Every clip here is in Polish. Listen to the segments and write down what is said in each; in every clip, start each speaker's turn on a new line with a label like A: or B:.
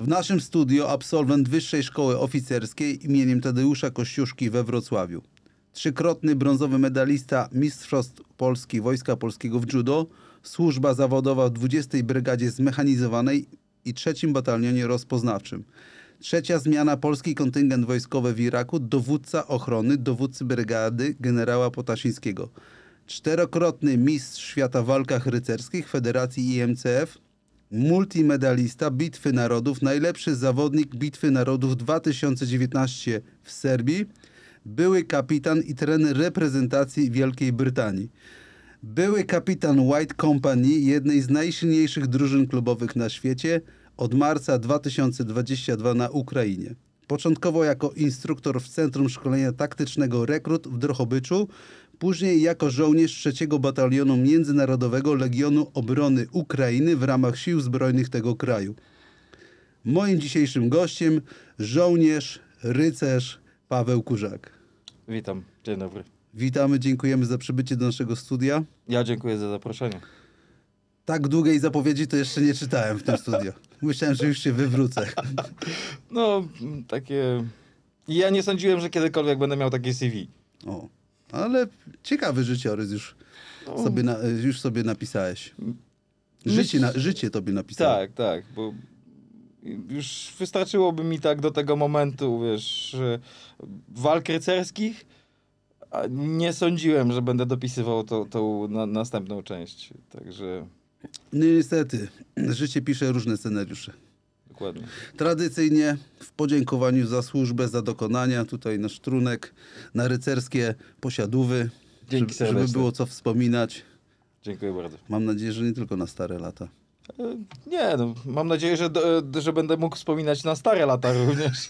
A: W naszym studio absolwent
B: Wyższej Szkoły Oficerskiej imieniem Tadeusza Kościuszki we Wrocławiu. Trzykrotny brązowy medalista Mistrzostw Polski Wojska Polskiego w judo, służba zawodowa w 20. Brygadzie Zmechanizowanej i 3. Batalionie Rozpoznawczym. Trzecia zmiana polski kontyngent wojskowy w Iraku, dowódca ochrony dowódcy brygady generała Potasińskiego. Czterokrotny mistrz świata w walkach rycerskich Federacji IMCF multimedalista Bitwy Narodów, najlepszy zawodnik Bitwy Narodów 2019 w Serbii, były kapitan i trener reprezentacji Wielkiej Brytanii. Były kapitan White Company, jednej z najsilniejszych drużyn klubowych na świecie, od marca 2022 na Ukrainie. Początkowo jako instruktor w Centrum Szkolenia Taktycznego Rekrut w Drohobyczu, Później jako żołnierz 3 Batalionu Międzynarodowego Legionu Obrony Ukrainy w ramach Sił Zbrojnych tego kraju. Moim dzisiejszym gościem żołnierz, rycerz Paweł Kurzak.
A: Witam, dzień dobry.
B: Witamy, dziękujemy za przybycie do naszego studia.
A: Ja dziękuję za zaproszenie. Tak długiej
B: zapowiedzi to jeszcze nie czytałem w tym studiu. Myślałem, że już się wywrócę.
A: No, takie... Ja nie sądziłem, że kiedykolwiek będę miał takie CV. O. No, ale
B: ciekawy życiorys już, no. sobie, na, już sobie napisałeś. Życie, na, życie tobie napisałeś
A: Tak, tak, bo już wystarczyłoby mi tak do tego momentu, wiesz, y, walk rycerskich. Nie sądziłem, że będę dopisywał tą, tą na, następną część, także... No
B: niestety,
A: życie pisze różne scenariusze. Dokładnie.
B: Tradycyjnie w podziękowaniu za służbę, za dokonania, tutaj nasz trunek na rycerskie posiadówy, Dzięki żeby, żeby było co wspominać. Dziękuję bardzo. Mam nadzieję, że nie tylko na stare lata.
A: E, nie, no, mam nadzieję, że, e, że będę mógł wspominać na stare lata również.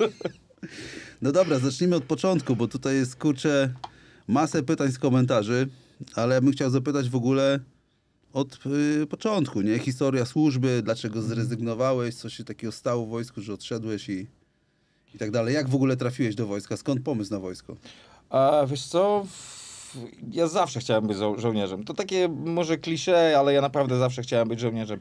B: No dobra, zacznijmy od początku, bo tutaj jest kurczę masę pytań z komentarzy, ale ja bym chciał zapytać w ogóle, od y, początku, nie? Historia służby, dlaczego mhm. zrezygnowałeś, co się takiego stało w wojsku, że odszedłeś i,
A: i tak dalej. Jak w ogóle trafiłeś do wojska? Skąd pomysł na wojsko? A, wiesz co, ja zawsze chciałem być żo żołnierzem. To takie może klisze, ale ja naprawdę zawsze chciałem być żołnierzem.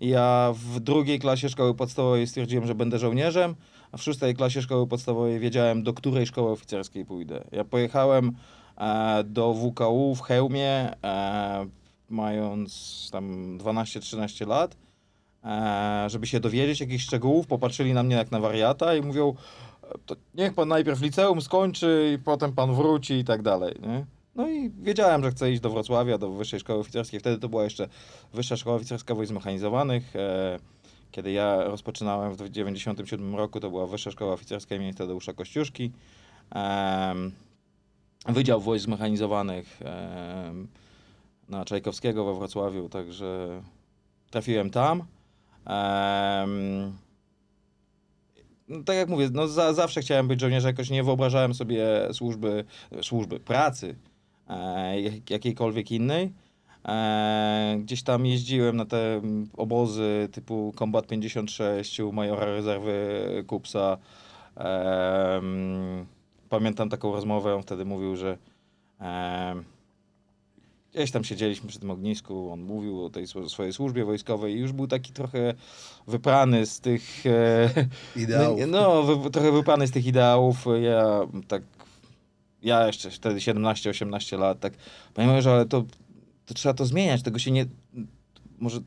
A: Ja w drugiej klasie szkoły podstawowej stwierdziłem, że będę żołnierzem, a w szóstej klasie szkoły podstawowej wiedziałem, do której szkoły oficerskiej pójdę. Ja pojechałem e, do WKU w Hełmie. e, mając tam 12-13 lat, e, żeby się dowiedzieć jakichś szczegółów, popatrzyli na mnie jak na wariata i mówią, e, niech pan najpierw liceum skończy i potem pan wróci i tak dalej, nie? No i wiedziałem, że chcę iść do Wrocławia, do Wyższej Szkoły Oficerskiej. Wtedy to była jeszcze Wyższa Szkoła Oficerska Wojsk mechanizowanych, e, Kiedy ja rozpoczynałem w 1997 roku, to była Wyższa Szkoła Oficerska im. Tadeusza Kościuszki. Wydział Wojsk mechanizowanych na Czajkowskiego we Wrocławiu, także trafiłem tam. Um, no, tak jak mówię, no za, zawsze chciałem być żołnierzem, jakoś nie wyobrażałem sobie służby, służby pracy e, jakiejkolwiek innej. E, gdzieś tam jeździłem na te obozy typu Combat 56 u majora rezerwy Kupsa. E, pamiętam taką rozmowę, on wtedy mówił, że gdzieś tam siedzieliśmy przy tym ognisku, on mówił o tej swojej służbie wojskowej i już był taki trochę wyprany z tych... E, ideałów. No, wy, trochę wyprany z tych ideałów. Ja tak... Ja jeszcze wtedy 17-18 lat, tak... Panie Majorze, ale to, to trzeba to zmieniać, tego się nie... Może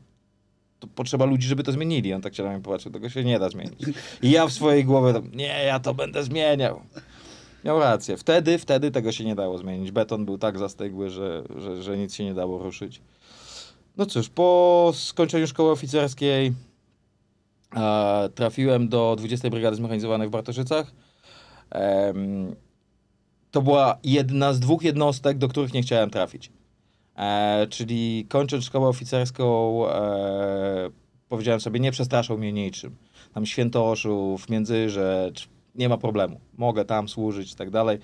A: to potrzeba ludzi, żeby to zmienili. On tak się na mnie popatrzył, tego się nie da zmienić. I ja w swojej głowie tam, nie, ja to będę zmieniał. Miał rację. Wtedy, wtedy tego się nie dało zmienić. Beton był tak zastygły, że, że, że nic się nie dało ruszyć. No cóż, po skończeniu szkoły oficerskiej e, trafiłem do 20 Brygady Zmechanizowanej w Bartoszycach. E, to była jedna z dwóch jednostek, do których nie chciałem trafić. E, czyli kończąc szkołę oficerską, e, powiedziałem sobie, nie przestraszał mnie niczym. Tam Świętoszów, Międzyrzecz, nie ma problemu. Mogę tam służyć i tak dalej.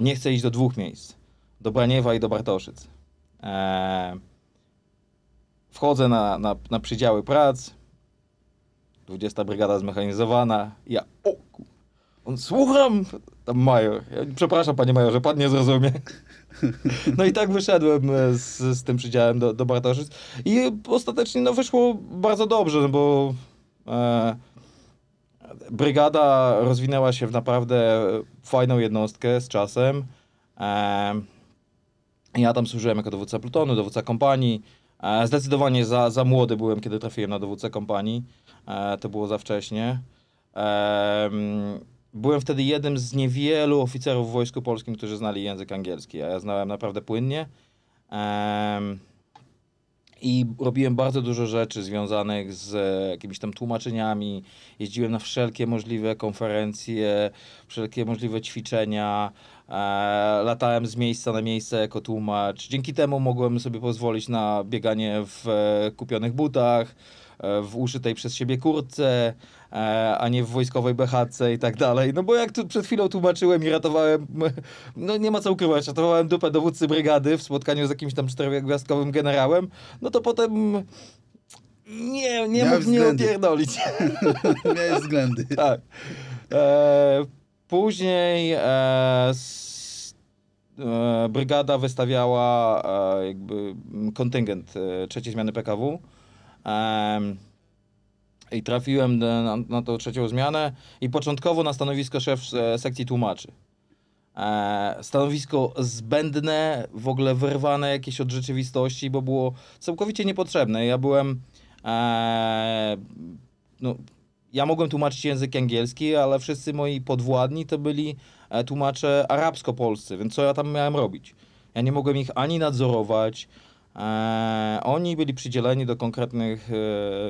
A: Nie chcę iść do dwóch miejsc. Do Braniewa i do Bartoszyc. Eee, wchodzę na, na, na przydziały prac. 20 Brygada Zmechanizowana. Ja, o On, słucham, tam major. Ja, przepraszam, panie majorze, pan nie zrozumie. No i tak wyszedłem e, z, z tym przydziałem do, do Bartoszyc. I ostatecznie no, wyszło bardzo dobrze, bo... E, brygada rozwinęła się w naprawdę fajną jednostkę z czasem. Ja tam służyłem jako dowódca plutonu, dowódca kompanii. E, zdecydowanie za, za młody byłem, kiedy trafiłem na dowódcę kompanii. E, to było za wcześnie. Byłem wtedy jednym z niewielu oficerów w Wojsku Polskim, którzy znali język angielski, a ja znałem naprawdę płynnie. I robiłem bardzo dużo rzeczy związanych z e, jakimiś tam tłumaczeniami. Jeździłem na wszelkie możliwe konferencje, wszelkie możliwe ćwiczenia. E, latałem z miejsca na miejsce jako tłumacz. Dzięki temu mogłem sobie pozwolić na bieganie w e, kupionych butach E, w użytej przez siebie kurtce, e, a nie w wojskowej BHC i tak dalej. No bo jak tu przed chwilą tłumaczyłem i ratowałem, no nie ma co ukrywać, ratowałem dupę dowódcy brygady w spotkaniu z jakimś tam czterogwiazdkowym generałem, no to potem nie, nie Miałeś mógł nie opierdolić. Miałeś względy. tak. E, później e, s, e, brygada wystawiała e, jakby kontyngent trzeciej zmiany PKW. I trafiłem na, na tą trzecią zmianę i początkowo na stanowisko szef e, sekcji tłumaczy. E, stanowisko zbędne, w ogóle wyrwane jakieś od rzeczywistości, bo było całkowicie niepotrzebne. Ja byłem. E, no, ja mogłem tłumaczyć język angielski, ale wszyscy moi podwładni to byli tłumacze arabsko-polscy, więc co ja tam miałem robić? Ja nie mogłem ich ani nadzorować, E, oni byli przydzieleni do konkretnych,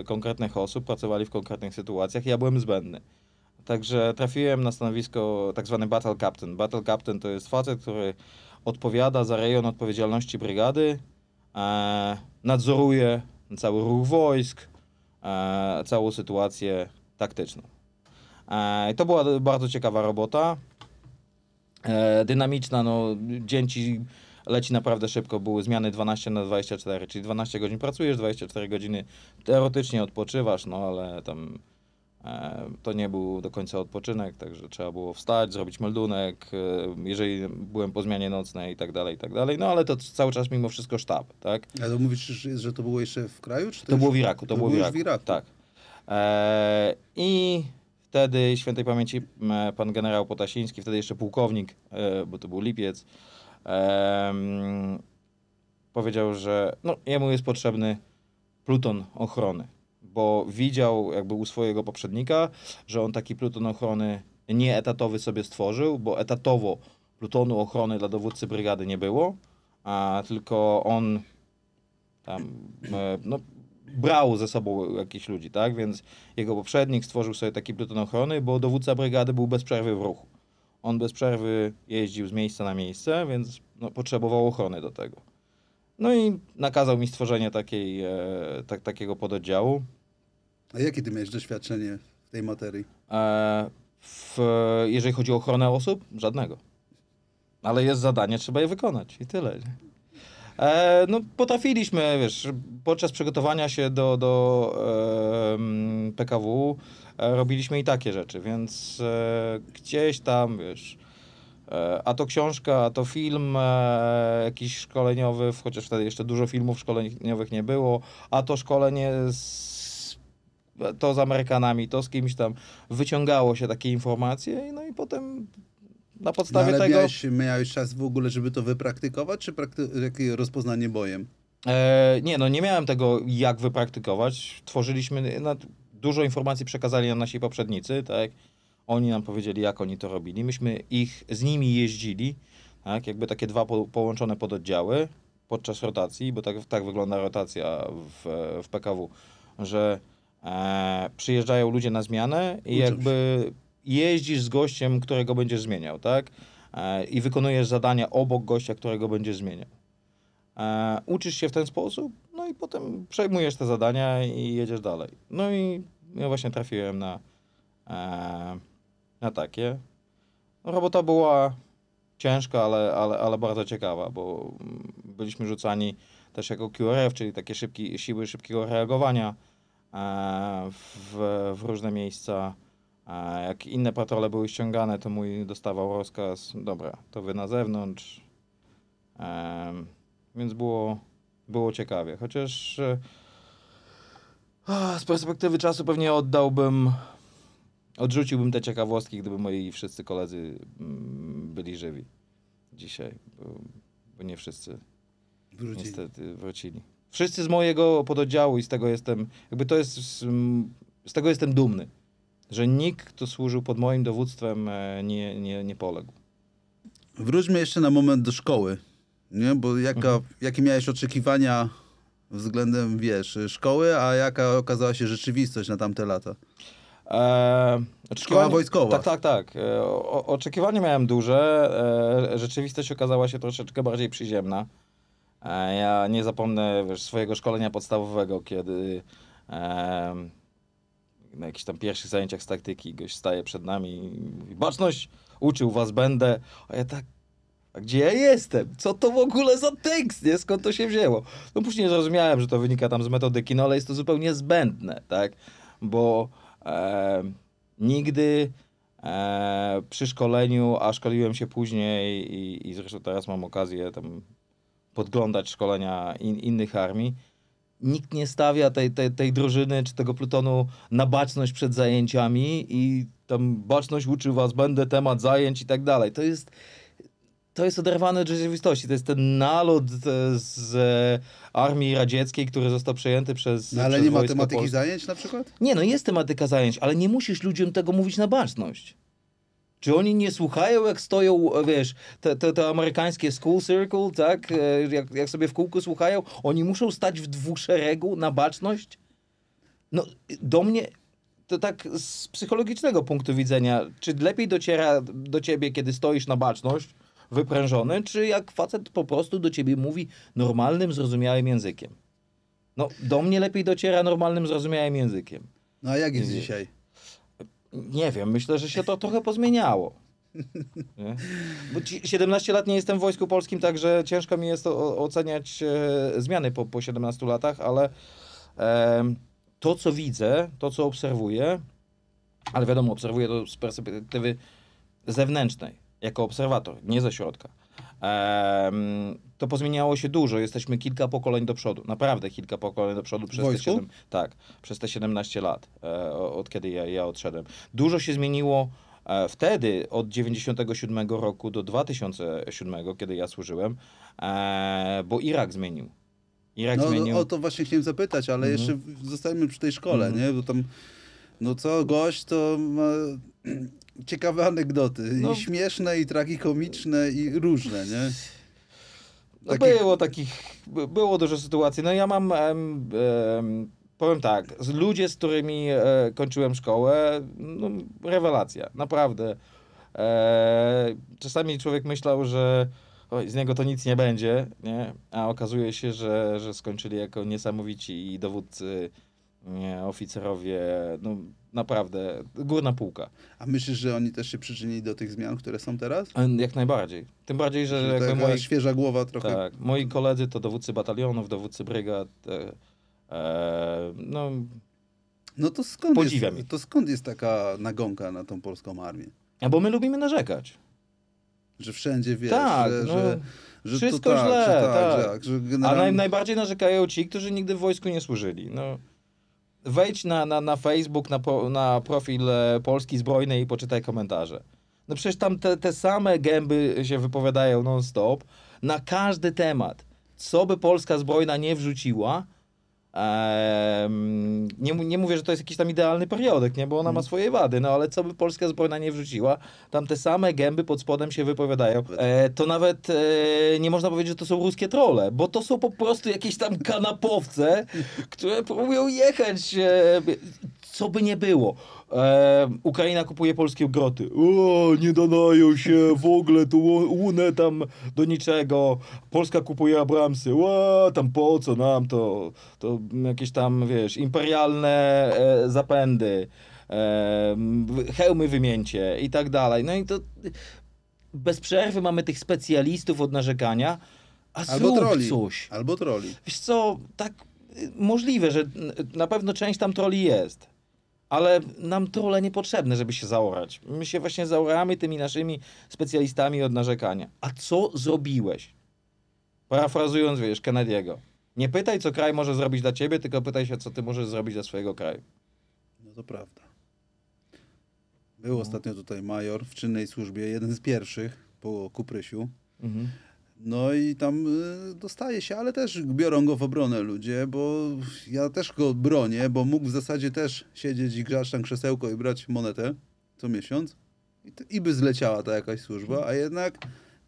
A: e, konkretnych osób, pracowali w konkretnych sytuacjach. Ja byłem zbędny. Także trafiłem na stanowisko tak zwany battle captain. Battle captain to jest facet, który odpowiada za rejon odpowiedzialności brygady, e, nadzoruje cały ruch wojsk, e, całą sytuację taktyczną. E, to była bardzo ciekawa robota. E, dynamiczna, no, dzięki leci naprawdę szybko. Były zmiany 12 na 24, czyli 12 godzin pracujesz, 24 godziny teoretycznie odpoczywasz, no ale tam e, to nie był do końca odpoczynek, także trzeba było wstać, zrobić meldunek, e, jeżeli byłem po zmianie nocnej i tak dalej, i tak dalej. No ale to cały czas mimo wszystko sztab, tak?
B: A to mówisz, że to było jeszcze w kraju? Czy to, to już... było w Iraku, to, to było w Iraku. w
A: Iraku. Tak. E, I wtedy świętej pamięci pan generał Potasiński, wtedy jeszcze pułkownik, e, bo to był lipiec, Um, powiedział, że no, jemu jest potrzebny pluton ochrony, bo widział jakby u swojego poprzednika, że on taki pluton ochrony nieetatowy sobie stworzył, bo etatowo plutonu ochrony dla dowódcy brygady nie było, a tylko on tam e, no, brał ze sobą jakichś ludzi, tak? Więc jego poprzednik stworzył sobie taki pluton ochrony, bo dowódca brygady był bez przerwy w ruchu on bez przerwy jeździł z miejsca na miejsce, więc no, potrzebował ochrony do tego. No i nakazał mi stworzenie takiej, e, tak, takiego pododdziału.
B: A jakie ty miałeś doświadczenie w tej materii?
A: E, w, jeżeli chodzi o ochronę osób, żadnego. Ale jest zadanie, trzeba je wykonać i tyle. E, no, potrafiliśmy, wiesz, podczas przygotowania się do, do e, PKW E, robiliśmy i takie rzeczy, więc e, gdzieś tam, wiesz, e, a to książka, a to film jakiś szkoleniowy, chociaż wtedy jeszcze dużo filmów szkoleniowych nie było, a to szkolenie z to z Amerykanami, to z kimś tam, wyciągało się takie informacje, no i potem
B: na podstawie no ale tego... Miałeś, miałeś czas w ogóle, żeby to wypraktykować, czy prakty- rozpoznanie bojem?
A: nie, no nie miałem tego, jak wypraktykować. Tworzyliśmy, dużo informacji przekazali nam nasi poprzednicy, tak? Oni nam powiedzieli, jak oni to robili. Myśmy ich z nimi jeździli, tak? Jakby takie dwa po, połączone pododdziały podczas rotacji, bo tak, tak wygląda rotacja w, w PKW, że e, przyjeżdżają ludzie na zmianę i jakby jeździsz z gościem, którego będziesz zmieniał, tak? E, I wykonujesz zadania obok gościa, którego będziesz zmieniał. E, uczysz się w ten sposób, no i potem przejmujesz te zadania i jedziesz dalej. No i ja no właśnie trafiłem na, e, na takie. No, robota była ciężka, ale, ale, ale bardzo ciekawa, bo byliśmy rzucani też jako QRF, czyli takie szybki, siły szybkiego reagowania e, w, w różne miejsca. E, jak inne patrole były ściągane, to mój dostawał rozkaz, dobra, to wy na zewnątrz. E, więc było, było ciekawie. Chociaż e, z perspektywy czasu pewnie oddałbym, odrzuciłbym te ciekawostki, gdyby moi wszyscy koledzy mm, byli żywi dzisiaj, bo, nie wszyscy wrócili. niestety wrócili. Wszyscy z mojego pododdziału i z tego jestem, jakby to jest, z tego jestem dumny, że nikt, kto służył pod moim dowództwem, e, nie, nie, nie poległ. Wróćmy jeszcze na moment do szkoły, nie?
B: Bo jaka, mhm. jakie miałeś oczekiwania względem, wiesz, szkoły, a jaka
A: okazała się rzeczywistość na tamte lata? Eee, Szkoła wojskowa. Tak, tak, tak. E, o, oczekiwania miałem duże. E, rzeczywistość okazała się troszeczkę bardziej przyziemna. E, ja nie zapomnę wiesz, swojego szkolenia podstawowego, kiedy na jakichś tam pierwszych zajęciach z taktyki gość staje przed nami i mówi baczność, uczył was będę. A ja tak a gdzie ja jestem? Co to w ogóle za tekst, nie? Skąd to się wzięło? No później zrozumiałem, że to wynika tam z metodyki, no ale jest to zupełnie zbędne, tak? Bo e, nigdy e, przy szkoleniu, a szkoliłem się później i, i zresztą teraz mam okazję tam podglądać szkolenia in, innych armii, nikt nie stawia tej, tej, tej drużyny czy tego plutonu na baczność przed zajęciami i tam baczność uczy was, będę temat zajęć i tak dalej. To jest to jest oderwane od rzeczywistości. To jest ten nalot e, z armii radzieckiej, który został przejęty przez. No, ale przez nie ma tematyki Polskie. zajęć na przykład? Nie, no jest tematyka zajęć, ale nie musisz ludziom tego mówić na baczność. Czy oni nie słuchają, jak stoją, e, wiesz, te, te, te amerykańskie school circle, tak? E, jak, jak sobie w kółku słuchają, oni muszą stać w dwuszeregu na baczność? No, do mnie to tak z psychologicznego punktu widzenia, czy lepiej dociera do ciebie, kiedy stoisz na baczność, wyprężony, czy jak facet po prostu do ciebie mówi normalnym, zrozumiałym językiem. No, do mnie lepiej dociera normalnym, zrozumiałym językiem. No a jak jest nie yy, dzisiaj? Nie wiem, myślę, że się to trochę pozmieniało. Nie? Bo 17 lat nie jestem w Wojsku Polskim, także ciężko mi jest oceniać e, zmiany po, po 17 latach, ale e, to, co widzę, to, co obserwuję, ale wiadomo, obserwuję to z perspektywy zewnętrznej jako obserwator, nie ze środka, to pozmieniało się dużo. Jesteśmy kilka pokoleń do przodu, naprawdę kilka pokoleń do przodu przez te, 7, tak, przez te 17 lat, e, od kiedy ja, ja odszedłem. Dużo się zmieniło e, wtedy, od 97 roku do 2007, kiedy ja służyłem, e, bo Irak zmienił. Irak no, no, zmienił. O
B: to właśnie chciałem zapytać, ale mhm. jeszcze zostajemy przy tej szkole, mhm. nie? Bo tam, no co, gość to ma ciekawe anegdoty. No. I śmieszne, i tragikomiczne, i różne, nie? No takich...
A: Było takich, było dużo sytuacji. No ja mam, em, em, powiem tak, ludzie, z którymi e, kończyłem szkołę, no, rewelacja, naprawdę. E, czasami człowiek myślał, że oj, z niego to nic nie będzie, nie? a okazuje się, że, że skończyli jako niesamowici i dowódcy, nie, oficerowie, no, Naprawdę, górna półka. A myślisz, że oni też się przyczynili do tych zmian, które są teraz? E, jak najbardziej. Tym bardziej, że... że jakby moi... świeża głowa trochę. Tak, moi koledzy to dowódcy batalionów, dowódcy brygad. E, e, no, no to skąd, podziwiam jest,
B: to skąd jest taka nagonka na tą polską armię? A bo my
A: lubimy narzekać. Że wszędzie wiesz, tak, że, no, że, że wszystko tak, źle, że tak, tak. Że, generalnie... A naj, najbardziej narzekają ci, którzy nigdy w wojsku nie służyli. No wejdź na, na, na Facebook, na, po, na profil e, Polski Zbrojnej i poczytaj komentarze. No przecież tam te, te same gęby się wypowiadają non-stop na każdy temat. Co by Polska Zbrojna nie wrzuciła, Um, nie, nie mówię, że to jest jakiś tam idealny periodek, nie? bo ona ma mhm. swoje wady, no ale co by polska zbrojna nie wrzuciła, tam te same gęby pod spodem się wypowiadają. E, to nawet e, nie można powiedzieć, że to są ruskie trole, bo to są po prostu jakieś tam kanapowce, które próbują jechać. E, co by nie było. E, Ukraina kupuje polskie groty. O, nie dodają się w ogóle, tu unę tam do niczego. Polska kupuje Abramsy. O, tam po co nam to? To jakieś tam, wiesz, imperialne e, zapędy. E, hełmy wymieńcie i tak dalej. No i to bez przerwy mamy tych specjalistów od narzekania, a albo zrób troli, coś. Albo troli. Wiesz co, tak y, możliwe, że na pewno część tam troli jest ale nam trole niepotrzebne, żeby się zaorać. My się właśnie zaoramy tymi naszymi specjalistami od narzekania. A co zrobiłeś? Parafrazując, wiesz, Kennedy'ego. Nie pytaj, co kraj może zrobić dla ciebie, tylko pytaj się, co ty możesz zrobić dla swojego kraju. No to prawda.
B: Był no. ostatnio tutaj major w czynnej służbie, jeden z pierwszych po Kuprysiu. Mhm. No i tam y, dostaje się, ale też biorą go w obronę ludzie, bo ja też go bronię, bo mógł w zasadzie też siedzieć i grać tam krzesełko i brać monetę co miesiąc i, to, i by zleciała ta jakaś służba, a jednak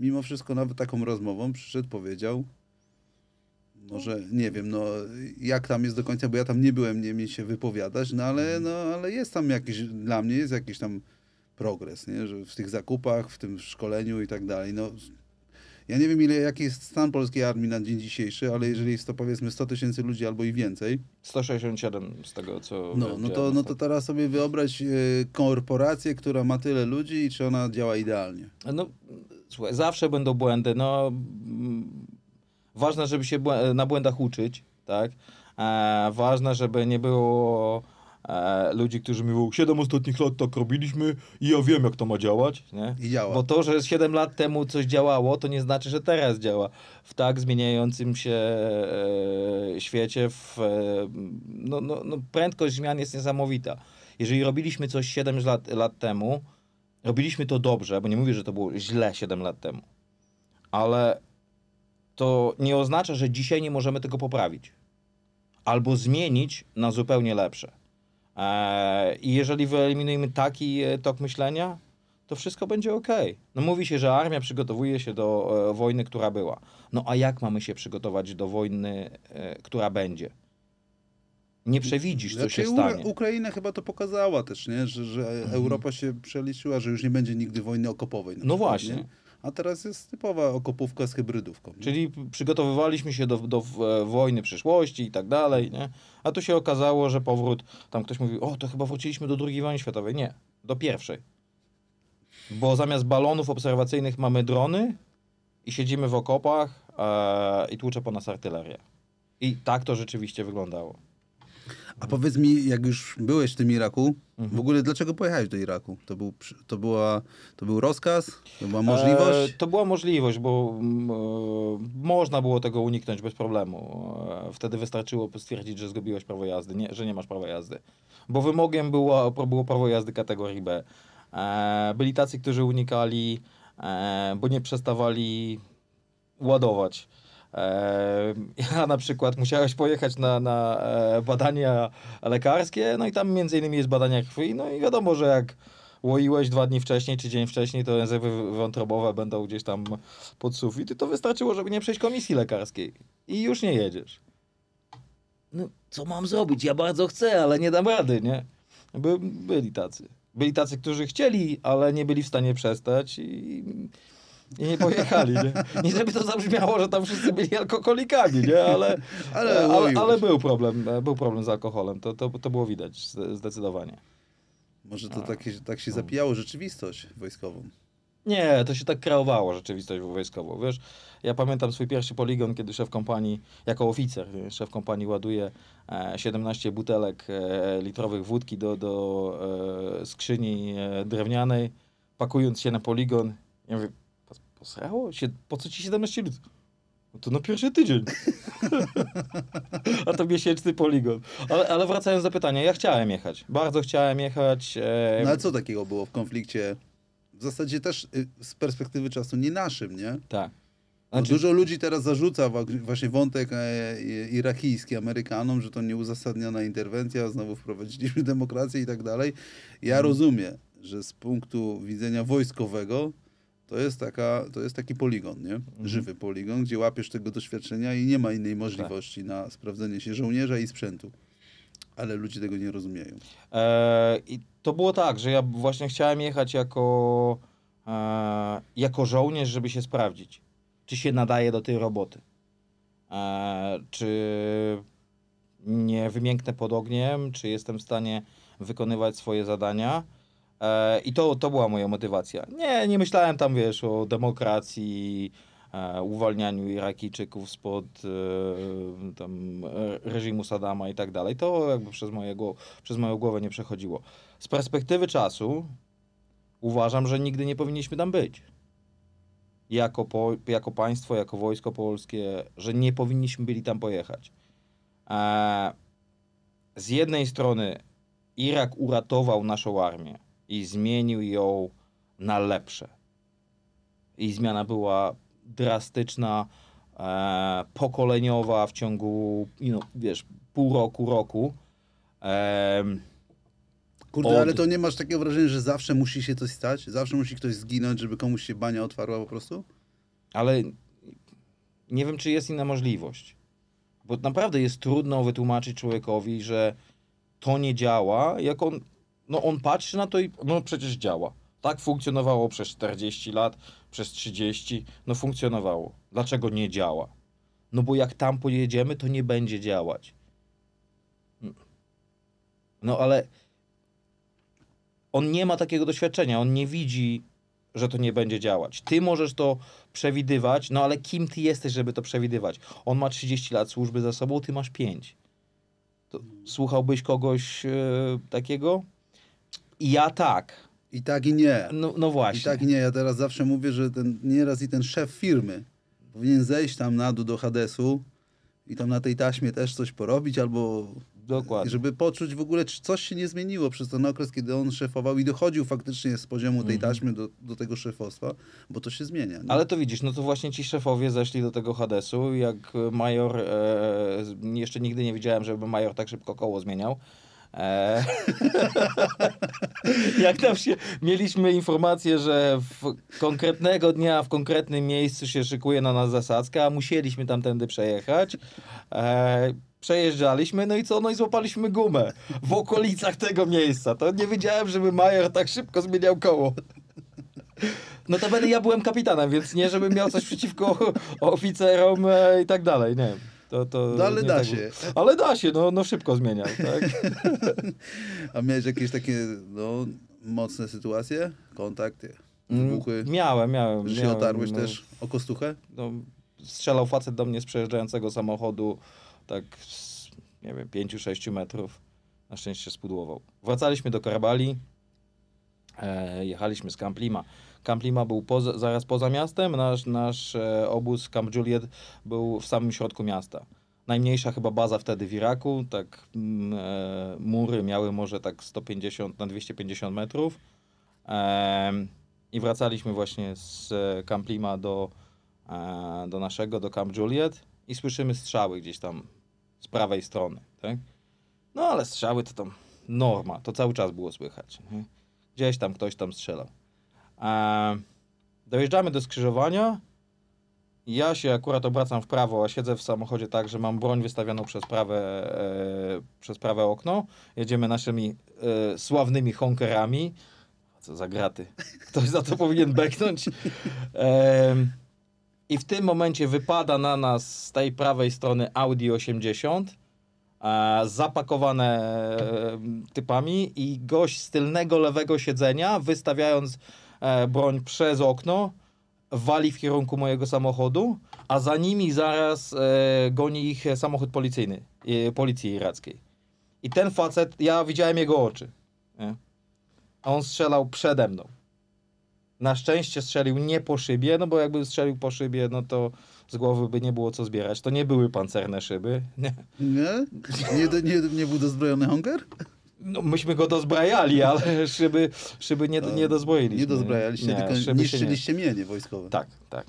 B: mimo wszystko nawet taką rozmową przyszedł, powiedział, może nie wiem, no jak tam jest do końca, bo ja tam nie byłem, nie mi się wypowiadać, no ale, mhm. no, ale jest tam jakiś, dla mnie jest jakiś tam progres, nie? Że w tych zakupach, w tym szkoleniu i tak dalej. No, ja nie wiem, ile, jaki jest stan polskiej armii na dzień dzisiejszy, ale jeżeli jest to powiedzmy 100 tysięcy ludzi albo i więcej. 167 z tego,
A: co. No, no, to, no
B: to teraz sobie wyobraź e, korporację, która ma tyle ludzi i czy ona
A: działa idealnie. No, słuchaj, zawsze będą błędy. No, mm, ważne, żeby się na błędach uczyć, tak? E, ważne, żeby nie było e, ludzi, którzy mi mówią, 7 ostatnich lat tak robiliśmy i ja wiem, jak to ma działać. Nie? I działa. Bo to, że 7 lat temu coś działało, to nie znaczy, że teraz działa. W tak zmieniającym się e, świecie w, e, no, no, no, prędkość zmian jest niesamowita. Jeżeli robiliśmy coś 7 lat, lat temu, robiliśmy to dobrze, bo nie mówię, że to było źle 7 lat temu, ale to nie oznacza, że dzisiaj nie możemy tego poprawić albo zmienić na zupełnie lepsze. E, I jeżeli wyeliminujemy taki e, tok myślenia, to wszystko będzie ok. No mówi się, że armia przygotowuje się do e, wojny, która była. No a jak mamy się przygotować do wojny, która będzie? Nie przewidzisz, co znaczy, się stanie.
B: Ukraina chyba to pokazała też, nie? że, że mhm. Europa się przeliczyła, że już nie będzie nigdy wojny okopowej. no przykład, właśnie. Nie? a teraz jest typowa okopówka z hybrydówką.
A: Nie? Czyli przygotowywaliśmy się do, do e, wojny przyszłości i tak dalej, nie? A tu się okazało, że powrót, tam ktoś mówił, o to chyba wróciliśmy do II wojny światowej. Nie, do pierwszej. Bo zamiast balonów obserwacyjnych mamy drony i siedzimy w okopach e, i tłucze po nas artyleria. I tak to rzeczywiście wyglądało. A powiedz mi,
B: jak już byłeś w tym Iraku, mhm. w ogóle dlaczego pojechałeś do Iraku? To był, to była, to był rozkaz? To była możliwość? E,
A: to była możliwość, bo mm, e, można było tego uniknąć bez problemu. E, wtedy wystarczyło stwierdzić, że zgubiłeś prawo jazdy, nie, że nie masz prawa jazdy. Bo wymogiem było, było prawo jazdy kategorii B. E, byli tacy, którzy unikali, e, bo nie przestawali ładować. Ja na przykład musiałeś pojechać na, na e, badania lekarskie, no i tam między innymi jest badania krwi, no i wiadomo, że jak łoiłeś dwa dni wcześniej czy dzień wcześniej, to rezerwy wątrobowe będą gdzieś tam pod sufit i to wystarczyło, żeby nie przejść komisji lekarskiej i już nie jedziesz. No, co mam zrobić? Ja bardzo chcę, ale nie dam rady, nie? By, byli tacy. Byli tacy, którzy chcieli, ale nie byli w stanie przestać i i nie pojechali, nie? Nie żeby to zabrzmiało, że tam wszyscy byli alkoholikami, nie? Ale, ale, e, ale, ale był problem, e, był problem z alkoholem, to, to, to było widać zdecydowanie. Może to tak, tak się tak no. zapijało rzeczywistość wojskową. Nie, to się tak kreowało rzeczywistość wojskową, wiesz. Ja pamiętam swój pierwszy poligon, kiedy szef kompanii, jako oficer, szef kompanii ładuje 17 e, butelek litrowych wódki do, do skrzyni drewnianej, pakując się na poligon. Ja mówię, posrało się, po co ci 17 ludzi No to na pierwszy tydzień. A to miesięczny poligon. Ale, ale, wracając do pytania, ja chciałem jechać. Bardzo chciałem jechać. E... No ale co takiego było w konflikcie? W
B: zasadzie też y, z perspektywy czasu nie naszym, nie? Tak. Znaczy... Dużo ludzi
A: teraz zarzuca
B: właśnie wątek e, irakijski Amerykanom, że to nieuzasadniona interwencja, znowu wprowadziliśmy demokrację i tak dalej. Ja hmm. rozumiem, że z punktu widzenia wojskowego to jest, taka, to jest taki poligon, nie? Mhm. Żywy poligon, gdzie łapiesz tego doświadczenia i nie ma innej tak. możliwości na sprawdzenie się żołnierza i sprzętu. Ale ludzie tego
A: nie rozumieją. E, I to było tak, że ja właśnie chciałem jechać jako, e, jako żołnierz, żeby się sprawdzić, czy się nadaje do tej roboty. E, czy nie wymięknę pod ogniem, czy jestem w stanie wykonywać swoje zadania. E, I to, to była moja motywacja. Nie, nie myślałem tam, wiesz, o demokracji, e, uwalnianiu Irakijczyków spod e, tam, reżimu Sadama i tak dalej. To jakby przez, mojego, przez moją głowę nie przechodziło. Z perspektywy czasu uważam, że nigdy nie powinniśmy tam być. Jako, po, jako państwo, jako wojsko polskie, że nie powinniśmy byli tam pojechać. Z jednej strony Irak uratował naszą armię i zmienił ją na lepsze. I zmiana była drastyczna, e, pokoleniowa w ciągu, no, wiesz, pół roku, roku. E, Kurde, od... ale to nie
B: masz takiego wrażenia, że zawsze musi się coś stać? Zawsze musi ktoś
A: zginąć, żeby komuś się bania otwarła po prostu? Ale nie wiem, czy jest inna możliwość. Bo naprawdę jest trudno wytłumaczyć człowiekowi, że to nie działa, jak on no on patrzy na to i no przecież działa. Tak funkcjonowało przez 40 lat, przez 30, no funkcjonowało. Dlaczego nie działa? No bo jak tam pojedziemy, to nie będzie działać. Hmm. No ale on nie ma takiego doświadczenia, on nie widzi, że to nie będzie działać. Ty możesz to przewidywać, no ale kim ty jesteś, żeby to przewidywać? On ma 30 lat służby za sobą, ty masz 5. To słuchałbyś kogoś yy, takiego? Ja tak. I tak i nie. No, no właśnie. I tak
B: i nie. Ja teraz zawsze mówię, że ten nieraz i ten szef firmy powinien zejść tam na dół do Hadesu i tam na tej taśmie też coś porobić albo... Dokładnie. Żeby poczuć w ogóle, czy coś się nie zmieniło przez ten okres, kiedy on szefował i dochodził faktycznie z poziomu tej mhm. taśmy do, do
A: tego szefostwa, bo to się zmienia. Nie? Ale to widzisz, no to właśnie ci szefowie zeszli do tego Hadesu, jak major, e, jeszcze nigdy nie widziałem, żeby major tak szybko koło zmieniał. E, jak tam się, mieliśmy informację, że w konkretnego dnia, w konkretnym miejscu się szykuje na nas zasadzka, a musieliśmy tamtędy przejechać. E, przejeżdżaliśmy, no i co? No i złapaliśmy gumę w okolicach tego miejsca. To nie wiedziałem, żeby Majer tak szybko zmieniał koło. No to będę ja byłem kapitanem, więc nie, żebym miał coś przeciwko oficerom e, i tak dalej, nie to, to no, ale da tak... się. Ale da się, no, no szybko zmienia. Tak?
B: A miałeś jakieś takie no, mocne sytuacje? Kontakty? Mm, wybuchy? Miałem, miałem. Że się otarłeś no, też o kostuchę?
A: No, strzelał facet do mnie z przejeżdżającego samochodu tak z, nie wiem, 5-6 metrów. Na szczęście spudłował. Wracaliśmy do karabali e, jechaliśmy z Kamplima Camp Lima był poza, zaraz poza miastem, nasz, nasz e, obóz Camp Juliet był w samym środku miasta. Najmniejsza chyba baza wtedy w Iraku, tak mm, e, mury miały może tak 150 na 250 metrów. E, I wracaliśmy właśnie z Camp e, Lima do, e, do naszego, do Camp Juliet i słyszymy strzały gdzieś tam z prawej strony, tak? No ale strzały to tam norma, to cały czas było słychać. Nie? Gdzieś tam ktoś tam strzelał. E, dojeżdżamy do skrzyżowania. Ja się akurat obracam w prawo, a siedzę w samochodzie tak, że mam broń wystawioną przez prawe, e, przez prawe okno. Jedziemy naszymi e, sławnymi honkerami. Co za graty. Ktoś za to powinien beknąć. E, I w tym momencie wypada na nas z tej prawej strony Audi 80 e, zapakowane e, typami i gość z tylnego lewego siedzenia wystawiając E, broń przez okno, wali w kierunku mojego samochodu, a za nimi zaraz e, goni ich samochód policyjny, e, policji irackiej. I ten facet, ja widziałem jego oczy. Nie? on strzelał przede mną. Na szczęście strzelił nie po szybie, no bo jakby strzelił po szybie, no to z głowy by nie było co zbierać. To nie były pancerne szyby. Nie? Nie? Nie, nie, nie był dozbrojony honker? No, myśmy go dozbrajali, ale szyby, szyby nie, nie no, dozbroiliśmy. Nie dozbrajaliście, nie, tylko niszczyliście nie. mienie wojskowe. Tak, tak.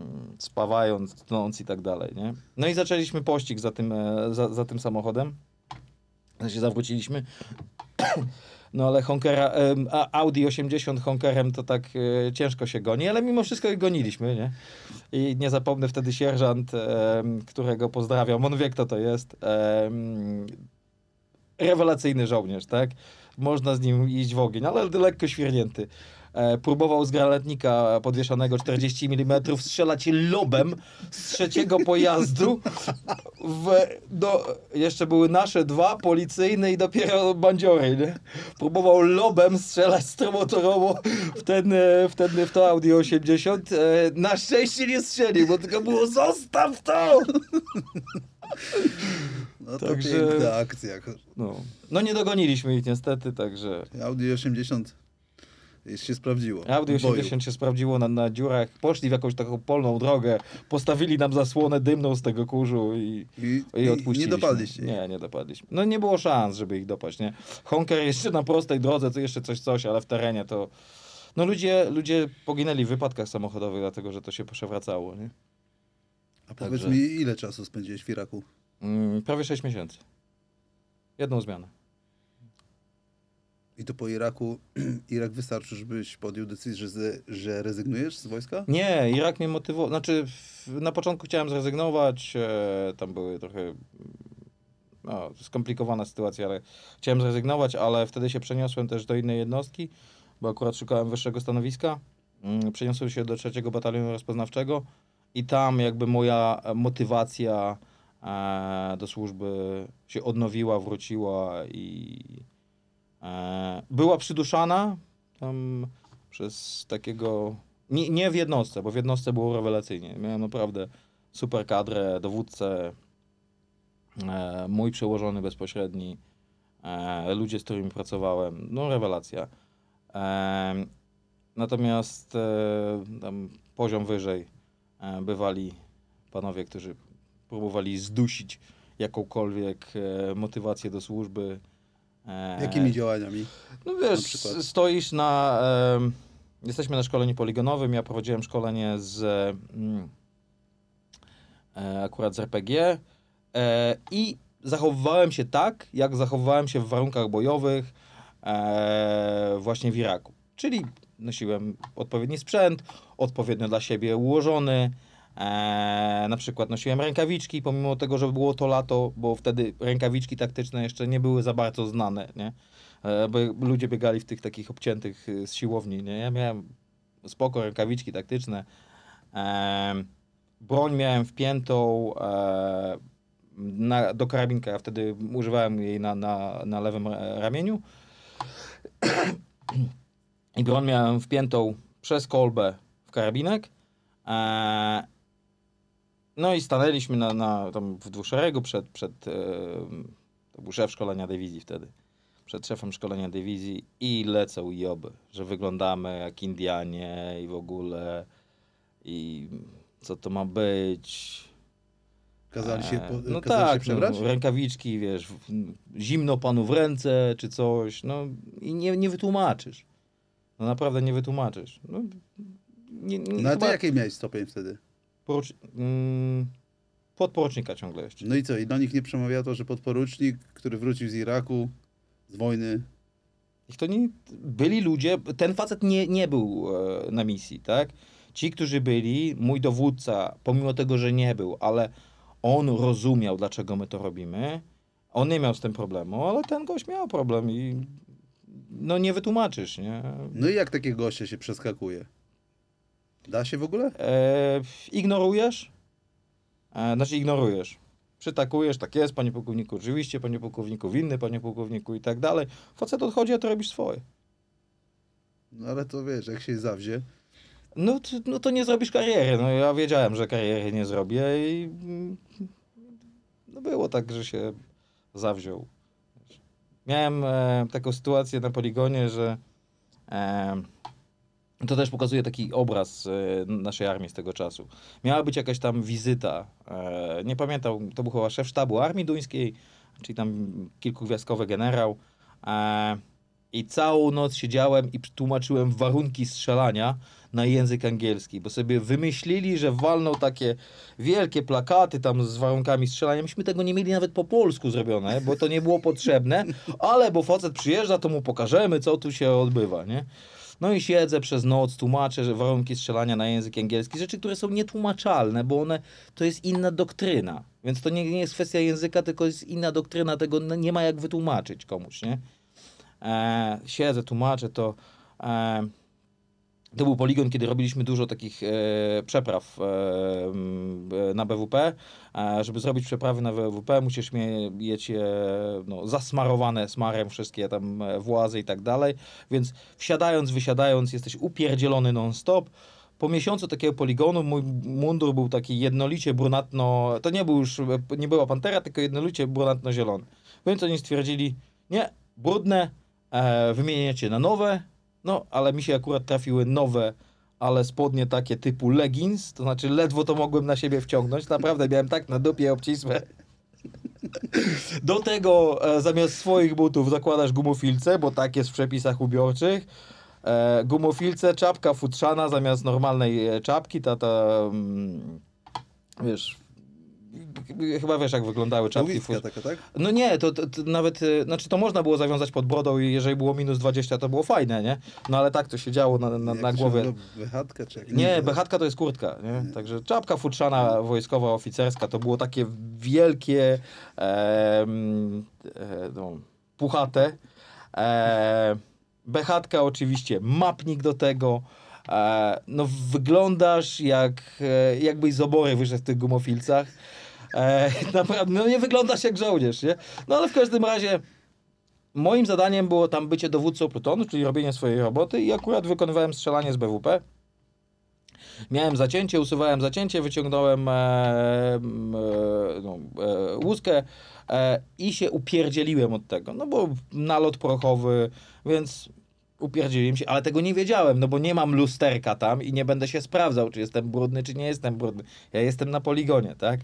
A: Mm, spawając, tnąc i tak dalej. Nie? No i zaczęliśmy pościg za tym, e, za, za tym samochodem. Znaczy, się zawróciliśmy. No ale Honkera, Audi 80 Honkerem to tak e, ciężko się goni, ale mimo wszystko je goniliśmy, nie? I nie zapomnę wtedy sierżant, którego pozdrawiam, on wie kto to jest, rewelacyjny żołnierz, tak? Można z nim iść w ogień, ale lekko świernięty. E, próbował z granatnika podwieszanego 40 mm strzelać lobem z trzeciego pojazdu. W, do, jeszcze były nasze dwa, policyjne i dopiero bandziory. Nie? Próbował lobem strzelać stromotorowo w ten, e, w ten w to Audi 80. E, na szczęście nie strzelił, bo tylko było zostaw to!
B: No to także, piękna akcja. No.
A: no nie dogoniliśmy ich niestety, także... Audi 80 się sprawdziło. Audi 80 się sprawdziło na, na dziurach, poszli w jakąś taką polną drogę, postawili nam zasłonę dymną z tego kurzu i, I, i odpuściliśmy. Nie dopadliście. Nie, nie dopadliśmy. No nie było szans, żeby ich dopaść, nie? Honker jeszcze na prostej drodze, to jeszcze coś, coś, ale w terenie to... No ludzie, ludzie poginęli w wypadkach samochodowych, dlatego że to się przewracało, nie? A powiedz Także... mi, ile czasu spędziłeś w Iraku? Mm, prawie 6 miesięcy. Jedną zmianę.
B: I to po Iraku, Irak wystarczy, żebyś podjął decyzję, że, że rezygnujesz z wojska?
A: Nie, Irak mnie motywował. Znaczy, na początku chciałem zrezygnować, e, tam były trochę no, skomplikowana sytuacja, ale chciałem zrezygnować, ale wtedy się przeniosłem też do innej jednostki, bo akurat szukałem wyższego stanowiska. Mm, przeniosłem się do trzeciego batalionu rozpoznawczego i tam jakby moja motywacja E, do służby się odnowiła, wróciła i e, była przyduszana tam przez takiego. Nie, nie w jednostce, bo w jednostce było rewelacyjnie. Miałem naprawdę super kadrę, dowódcę, e, mój przełożony bezpośredni, ludzie, z którymi pracowałem. No, rewelacja. Natomiast tam poziom wyżej bywali panowie, którzy próbowali zdusić jakąkolwiek e, motywację do służby. E, Jakimi działaniami? No wiesz, na stoisz na... E, jesteśmy na szkoleniu poligonowym, ja prowadziłem szkolenie z... Mm, e, akurat z RPG e, i zachowywałem się tak, jak zachowywałem się w warunkach bojowych e, właśnie w Iraku. Czyli nosiłem odpowiedni sprzęt, odpowiednio dla siebie ułożony, Eee, na przykład nosiłem rękawiczki, pomimo tego, że było to lato, bo wtedy rękawiczki taktyczne jeszcze nie były za bardzo znane, nie? Eee, bo ludzie biegali w tych takich obciętych y, z siłowni, nie? Ja miałem spoko rękawiczki taktyczne. Eee, broń miałem wpiętą eee, na, do karabinka, ja wtedy używałem jej na, na, na lewym e, ramieniu. I broń miałem wpiętą przez kolbę w karabinek. Eee, no i stanęliśmy na, na, tam w dwuszeregu przed, przed e, to był szef szkolenia dywizji wtedy, przed szefem szkolenia dywizji i lecą joby, że wyglądamy jak Indianie i w ogóle i co to ma być. Kazali się, e, po, no tak, się no, przebrać? No, rękawiczki, wiesz, zimno panu w ręce czy coś, no i nie, nie wytłumaczysz. No naprawdę nie wytłumaczysz. No, nie, nie, no chyba... jakiej
B: miałeś stopień wtedy? Mm, podporucznika ciągle jeszcze. No i co? I do nich nie przemawia to, że podporucznik, który wrócił z Iraku, z
A: wojny... Ich to nie... Byli ludzie... Ten facet nie, nie był e, na misji, tak? Ci, którzy byli, mój dowódca, pomimo tego, że nie był, ale on rozumiał, dlaczego my to robimy. On nie miał z tym problemu, ale ten gość miał problem i no nie wytłumaczysz, nie? No i jak takie goście się przeskakuje? Da się w ogóle? E, ignorujesz? E, znaczy ignorujesz. Przytakujesz, tak jest, panie pułkowniku, oczywiście, panie pułkowniku, winny, panie pułkowniku i tak dalej. Facet odchodzi, a to robisz swoje. No ale to wiesz, jak się zawzie. No, no to nie zrobisz kariery. No ja wiedziałem, że kariery nie zrobię i... No było tak, że się zawziął. Miałem e, taką sytuację na poligonie, że... E, to też pokazuje taki obraz e, naszej armii z tego czasu. Miała być jakaś tam wizyta, e, nie pamiętam, to był chyba szef sztabu armii duńskiej, czyli tam kilkugwiazdkowy generał. E, I całą noc siedziałem i tłumaczyłem warunki strzelania na język angielski, bo sobie wymyślili, że walną takie wielkie plakaty tam z warunkami strzelania. Myśmy tego nie mieli nawet po polsku zrobione, bo to nie było potrzebne, ale bo facet przyjeżdża, to mu pokażemy, co tu się odbywa, nie? No i siedzę przez noc, tłumaczę, że warunki strzelania na język angielski, rzeczy, które są nietłumaczalne, bo one, to jest inna doktryna. Więc to nie, nie jest kwestia języka, tylko jest inna doktryna, tego nie ma jak wytłumaczyć komuś, nie? E, siedzę, tłumaczę to. E, to był poligon, kiedy robiliśmy dużo takich e, przepraw e, na BWP. E, żeby zrobić przeprawy na BWP, musisz mieć je no, zasmarowane smarem, wszystkie tam e, włazy i tak dalej. Więc wsiadając, wysiadając, jesteś upierdzielony non-stop. Po miesiącu takiego poligonu mój mundur był taki jednolicie brunatno... To nie był już, e, nie była pantera, tylko jednolicie brunatno-zielony. Więc oni stwierdzili, nie, brudne, e, wymieniacie na nowe, no, ale mi się akurat trafiły nowe, ale spodnie takie typu leggings, to znaczy ledwo to mogłem na siebie wciągnąć. Naprawdę miałem tak na dupie obcisłe. Do tego e, zamiast swoich butów zakładasz gumofilce, bo tak jest w przepisach ubiorczych. E, gumofilce, czapka futrzana zamiast normalnej e, czapki, ta, ta mm, wiesz, chyba wiesz, jak wyglądały czapki. Łubiska taka, tak? No nie, to, to, to, nawet, e, znaczy to można było zawiązać pod brodą i jeżeli było minus 20, to było fajne, nie? No ale tak to się działo na, na, na głowie.
B: Bechatka czy jak Nie,
A: behatka to jest kurtka, nie? nie. Także czapka futrzana wojskowa, oficerska, to było takie wielkie, e, e, no, puchate. E, oczywiście, mapnik do tego e, no wyglądasz jak, e, jakbyś z obory wyszedł w tych gumofilcach. E, naprawdę, no nie wyglądasz jak żołnierz, nie? No ale w każdym razie moim zadaniem było tam bycie dowódcą plutonu, czyli robienie swojej roboty i akurat wykonywałem strzelanie z BWP. Miałem zacięcie, usuwałem zacięcie, wyciągnąłem e, e, no, e, łuskę e, i się upierdzieliłem od tego. No bo nalot prochowy, więc upierdzieliłem się, ale tego nie wiedziałem, no bo nie mam lusterka tam i nie będę się sprawdzał, czy jestem brudny, czy nie jestem brudny. Ja jestem na poligonie, tak?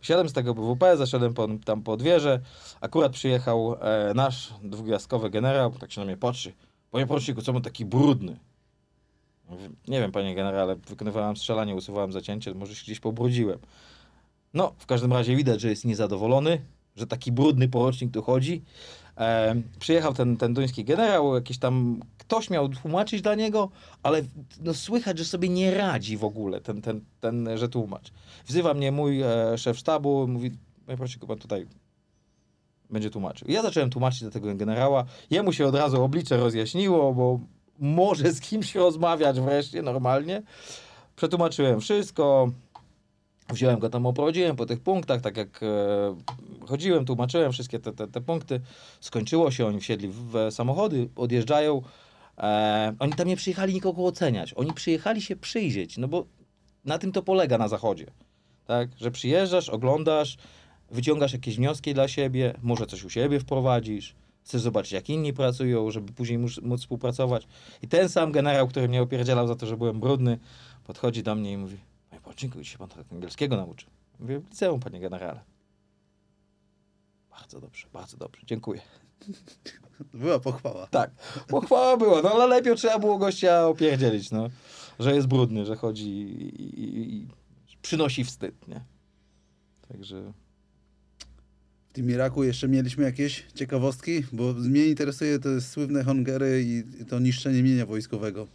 A: Siadłem z tego BWP, zaszedłem po, tam po wieżę. Akurat przyjechał e, nasz dwugwiazdkowy generał, tak się na mnie patrzy. Panie poruczniku, co on taki brudny? Nie wiem, panie generale, wykonywałem strzelanie, usuwałem zacięcie, może się gdzieś pobrudziłem. No, w każdym razie widać, że jest niezadowolony, że taki brudny porocznik tu chodzi. E, przyjechał ten, ten duński generał, jakiś tam ktoś miał tłumaczyć dla niego, ale no, słychać, że sobie nie radzi w ogóle ten, ten, ten że tłumacz. Wzywa mnie mój e, szef sztabu, mówi, ja proszę go pan tutaj będzie tłumaczył. Ja zacząłem tłumaczyć do tego generała, jemu się od razu oblicze rozjaśniło, bo może z kimś rozmawiać wreszcie normalnie. Przetłumaczyłem wszystko, wziąłem go tam, oprowadziłem po tych punktach, tak jak e, chodziłem, tłumaczyłem wszystkie te, te, te punkty. Skończyło się, oni wsiedli w, samochody, odjeżdżają. E, oni tam nie przyjechali nikogo oceniać. Oni przyjechali się przyjrzeć, no bo na tym to polega na zachodzie. Tak? Że przyjeżdżasz, oglądasz, wyciągasz jakieś wnioski dla siebie, może coś u siebie wprowadzisz, chcesz zobaczyć, jak inni pracują, żeby później móc, móc współpracować. I ten sam generał, który mnie opierdzielał za to, że byłem brudny, podchodzi do mnie i mówi, panie poruczniku, dzisiaj pan tak angielskiego nauczył. Mówię, w liceum, panie generale. Bardzo dobrze, bardzo dobrze. Dziękuję. Była pochwała. Tak, pochwała była, no ale lepiej trzeba było gościa opierdzielić, no. Że jest brudny, że chodzi i, i, i przynosi wstyd, nie? Także...
B: W tym Iraku jeszcze mieliśmy jakieś ciekawostki, bo mnie interesuje te słynne Hongery i to niszczenie mienia wojskowego.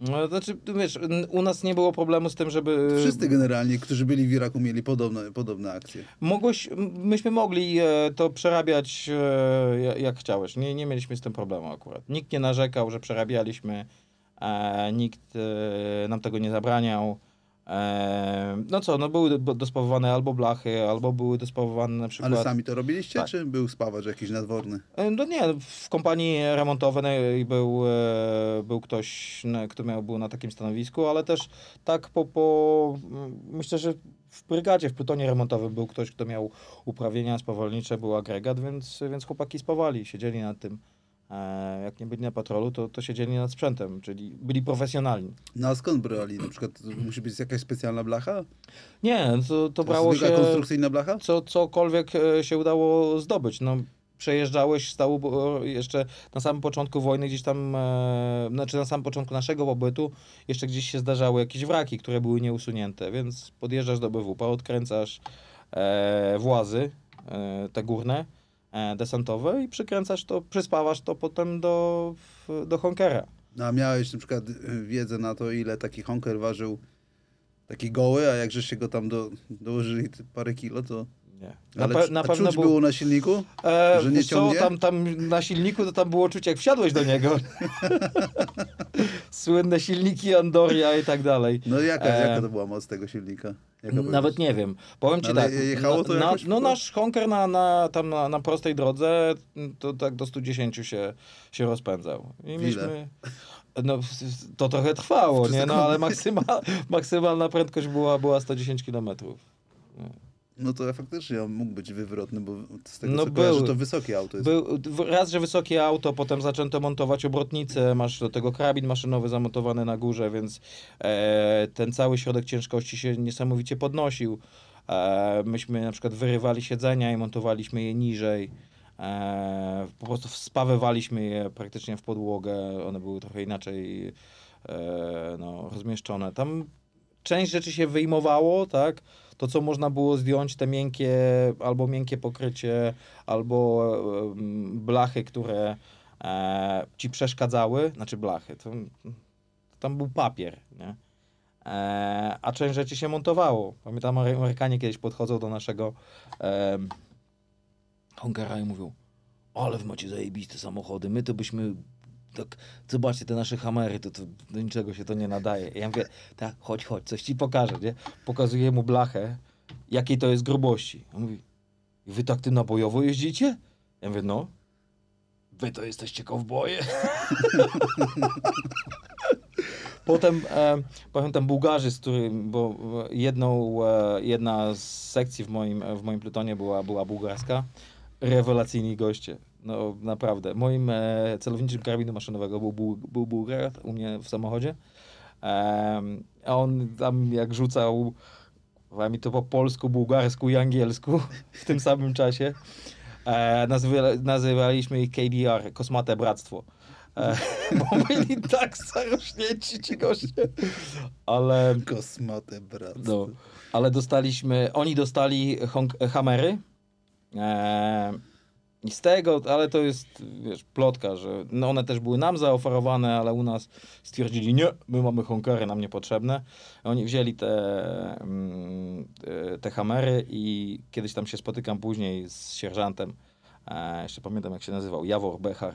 A: No, znaczy, wiesz, u nas nie było problemu z tym, żeby... Wszyscy
B: generalnie, którzy byli w Iraku, mieli podobne, podobne akcje.
A: Mogłeś, myśmy mogli e, to przerabiać e, jak chciałeś. Nie, nie mieliśmy z tym problemu akurat. Nikt nie narzekał, że przerabialiśmy, e, nikt nam tego nie zabraniał. No co, no były dospawowane albo blachy, albo były dospawowane na przykład... Ale sami to
B: robiliście, tak. czy był spawacz jakiś nadworny?
A: No nie, w kompanii remontowej no był, e, był ktoś, no, kto miał, był na takim stanowisku, ale też tak po, po... Myślę, że w brygadzie, w plutonie remontowym był ktoś, kto miał uprawnienia spawalnicze, był agregat, więc, więc chłopaki spawali, siedzieli na tym. E, jak nie byli na patrolu, to, to siedzieli nad sprzętem, czyli byli profesjonalni. No a skąd brali? Na przykład musi być jakaś specjalna blacha? Nie, to, to brało się... konstrukcyjna blacha? Co, cokolwiek e, się udało zdobyć. No, przejeżdżałeś, stało e, jeszcze na samym początku wojny gdzieś tam, e, znaczy na samym początku naszego pobytu, jeszcze gdzieś się zdarzały jakieś wraki, które były nieusunięte, więc podjeżdżasz do BWP, odkręcasz e, włazy, e, te górne, E, desantowe i przykręcasz to, przyspawasz to potem do, do honkera. No, a miałeś na przykład y, wiedzę na to, ile taki honker
B: ważył taki goły, a jakże się go tam do, dołożyli parę kilo, to nie.
A: Na, pe- na pewno czuć było na silniku, e, że nie Co, tam, tam na silniku to tam było czuć, jak wsiadłeś do niego. Słynne silniki Andoria i tak dalej. No jaka, e... jaka to była moc
B: tego silnika? Jaka Nawet nie wiem. Powiem ci no Ale tak. Jechało to na, jakoś,
A: No nasz honker na, na, tam na, na, prostej drodze mm, to tak do 110 się, się rozpędzał. I mieliśmy... No, to trochę trwało, nie? No, ale maksymal, maksymalna prędkość była, była 110 km. Nie. No to faktycznie
B: on mógł być wywrotny, bo z tego no co był, kojarzę, to wysokie auto jest.
A: Był, raz, że wysokie auto, potem zaczęto montować obrotnice, masz do tego karabin maszynowy zamontowany na górze, więc e, ten cały środek ciężkości się niesamowicie podnosił. E, myśmy na przykład wyrywali siedzenia i montowaliśmy je niżej. E, po prostu spawywaliśmy je praktycznie w podłogę. One były trochę inaczej e, no, rozmieszczone. Tam część rzeczy się wyjmowało, tak? to co można było zdjąć, te miękkie albo miękkie pokrycie, albo blachy, które e, ci przeszkadzały, znaczy blachy, to, tam był papier, nie? E, a część rzeczy się montowało. Pamiętam, Amerykanie kiedyś podchodzą do naszego e, Hongara i mówią, ale w macie zajebiste samochody, my to byśmy tak, zobaczcie te nasze hamery, to, to, do niczego się to nie nadaje. I ja mówię, tak, chodź, chodź, coś ci pokażę, nie? Pokazuję mu blachę, jakiej to jest grubości. On mówi, wy tak ty nabojowo jeździcie? Ja mówię, no. Wy to jesteście kowboje. Potem e, pamiętam Bułgarzy, z którym, bo e, jedną, e, jedna z sekcji w moim, w moim plutonie była, była bułgarska. Rewelacyjni goście no naprawdę. Moim e, celowniczym karabinu maszynowego był, był, był Bułgar u mnie w samochodzie. E, a on tam jak rzucał mi to po polsku, bułgarsku i angielsku w tym samym czasie. E, nazywaliśmy ich KBR, Kosmate Bractwo. E, bo byli tak zarośnięci ci goście. Ale... Kosmate Bractwo. No, ale dostaliśmy, oni dostali Hamery. E, i z tego, ale to jest, wiesz, plotka, że no one też były nam zaoferowane, ale u nas stwierdzili, nie, my mamy honkery nam niepotrzebne. Oni wzięli te, mm, te hamery i kiedyś tam się spotykam później z sierżantem, e, jeszcze pamiętam jak się nazywał, Jawor Bechar.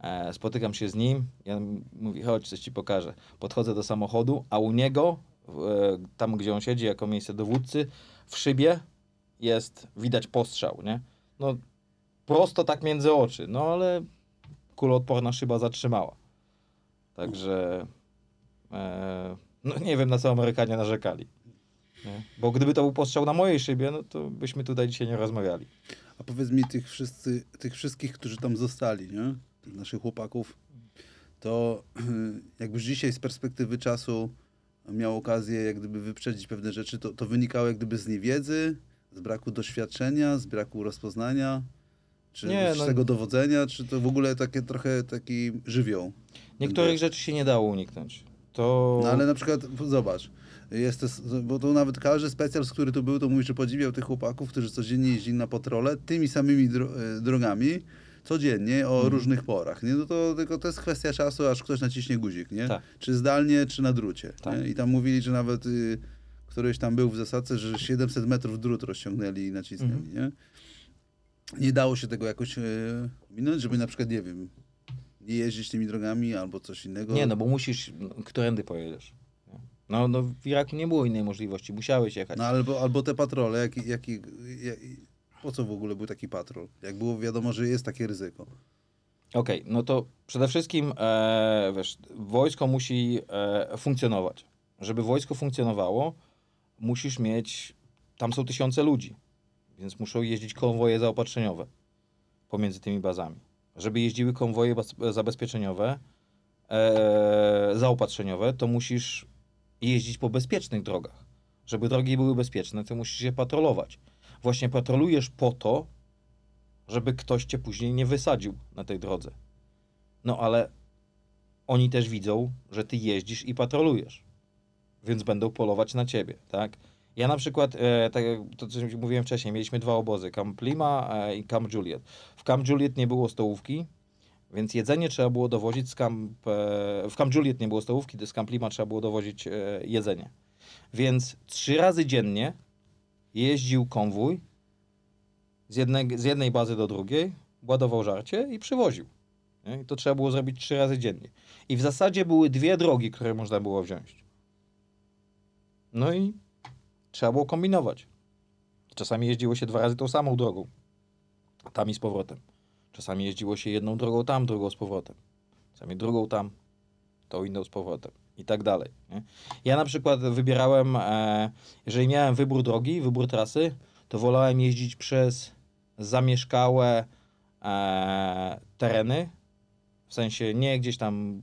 A: E, spotykam się z nim, ja mówi, chodź, coś ci pokażę. Podchodzę do samochodu, a u niego, e, tam gdzie on siedzi jako miejsce dowódcy, w szybie jest, widać postrzał, nie? No, prosto tak między oczy, no ale kuloodporna szyba zatrzymała. Także e, no nie wiem, na co Amerykanie narzekali. Nie? Bo gdyby to był postrzał na mojej szybie, no to byśmy tutaj dzisiaj nie rozmawiali. A powiedz mi tych, wszyscy, tych wszystkich, którzy tam zostali, nie? Tych
B: naszych chłopaków, to jakbyś dzisiaj z perspektywy czasu miał okazję jak gdyby wyprzedzić pewne rzeczy, to, to wynikało jak gdyby z niewiedzy, z braku doświadczenia, z braku rozpoznania. Czy nie, z no... tego dowodzenia, czy to w ogóle takie trochę taki żywioł? Niektórych
A: rzeczy się nie dało uniknąć.
B: To... No ale na przykład, zobacz, jest to, bo to nawet każdy specjal, który tu był, to mówi, że podziwiał tych chłopaków, którzy codziennie jeździli na patrole tymi samymi e, drogami, codziennie o mhm. różnych porach. Nie? No to tylko to jest kwestia czasu, aż ktoś naciśnie guzik, nie? Tak. Czy zdalnie, czy na drucie. Tak. I tam mówili, że nawet y, któryś tam był w zasadzie, że 700 metrów drut rozciągnęli i nacisnęli, mhm. nie? nie dało się tego jakoś e, minąć, żeby na przykład, nie wiem, nie jeździć tymi drogami albo coś innego. Nie, no
A: bo musisz, no, którędy pojedziesz. No, no w Iraku nie było innej możliwości, musiałeś jechać. No albo, albo te patrole, jak, jak, jak,
B: po co w ogóle był taki patrol? Jak było wiadomo, że jest takie ryzyko.
A: Okej, okay, no to przede wszystkim e, wiesz, wojsko musi e, funkcjonować. Żeby wojsko funkcjonowało, musisz mieć, tam są tysiące ludzi więc muszą jeździć konwoje zaopatrzeniowe pomiędzy tymi bazami. Żeby jeździły konwoje zabezpieczeniowe, e, zaopatrzeniowe, to musisz jeździć po bezpiecznych drogach. Żeby drogi były bezpieczne, to musisz je patrolować. Właśnie patrolujesz po to, żeby ktoś cię później nie wysadził na tej drodze. No ale oni też widzą, że ty jeździsz i patrolujesz, więc będą polować na ciebie, tak? Ja na przykład, e, tak jak to co mówiłem wcześniej, mieliśmy dwa obozy, Camp Lima e, i Camp Juliet. W Camp Juliet nie było stołówki, więc jedzenie trzeba było dowozić z Camp... E, w Camp Juliet nie było stołówki, z Camp Lima trzeba było dowozić e, jedzenie. Więc trzy razy dziennie jeździł konwój z jednej, z jednej bazy do drugiej, ładował żarcie i przywoził. Nie? I to trzeba było zrobić trzy razy dziennie. I w zasadzie były dwie drogi, które można było wziąć. No i Trzeba było kombinować. Czasami jeździło się dwa razy tą samą drogą. Tam i z powrotem. Czasami jeździło się jedną drogą tam, drugą z powrotem. Czasami drugą tam, tą inną z powrotem. I tak dalej. Nie? Ja na przykład wybierałem, e, jeżeli miałem wybór drogi, wybór trasy, to wolałem jeździć przez zamieszkałe e, tereny. W sensie nie gdzieś tam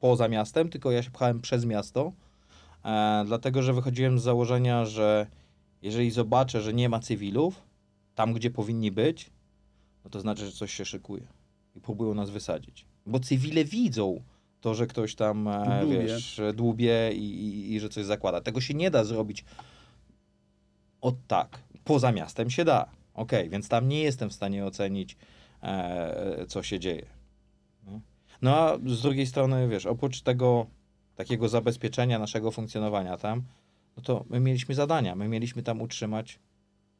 A: poza miastem, tylko ja się pchałem przez miasto E, dlatego że wychodziłem z założenia, że jeżeli zobaczę, że nie ma cywilów tam, gdzie powinni być, no to znaczy, że coś się szykuje i próbują nas wysadzić. Bo cywile widzą to, że ktoś tam e, dłubie, wiesz, dłubie i, i, i że coś zakłada. Tego się nie da zrobić od tak. Poza miastem się da. OK, więc tam nie jestem w stanie ocenić, e, co się dzieje. No a z drugiej strony, wiesz, oprócz tego takiego zabezpieczenia naszego funkcjonowania tam, no to my mieliśmy zadania, my mieliśmy tam utrzymać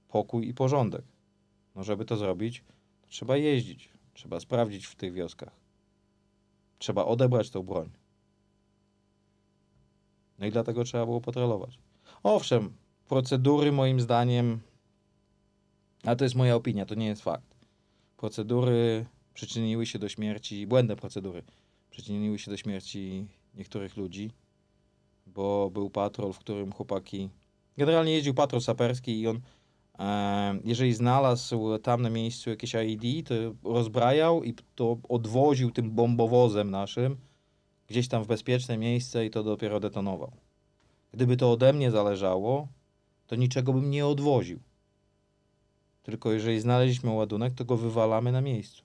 A: pokój i porządek. No żeby to zrobić, to trzeba jeździć, trzeba sprawdzić w tych wioskach. Trzeba odebrać tą broń. No i dlatego trzeba było patrolować. Owszem, procedury moim zdaniem, ale to jest moja opinia, to nie jest fakt. Procedury przyczyniły się do śmierci, błędne procedury przyczyniły się do śmierci niektórych ludzi, bo był patrol, w którym chłopaki. Generalnie jeździł patrol saperski i on, e, jeżeli znalazł tam na miejscu jakieś ID, to rozbrajał i to odwoził tym bombowozem naszym gdzieś tam w bezpieczne miejsce i to dopiero detonował. Gdyby to ode mnie zależało, to niczego bym nie odwoził. Tylko jeżeli znaleźliśmy ładunek, to go wywalamy na miejscu.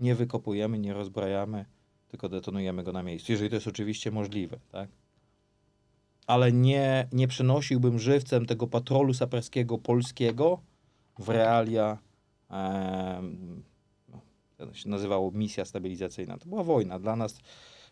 A: Nie wykopujemy, nie rozbrajamy tylko detonujemy go na miejscu, jeżeli to jest oczywiście możliwe, tak? Ale nie, nie przenosiłbym żywcem tego patrolu saperskiego polskiego w realia, e, to się nazywało misja stabilizacyjna. To była wojna dla nas.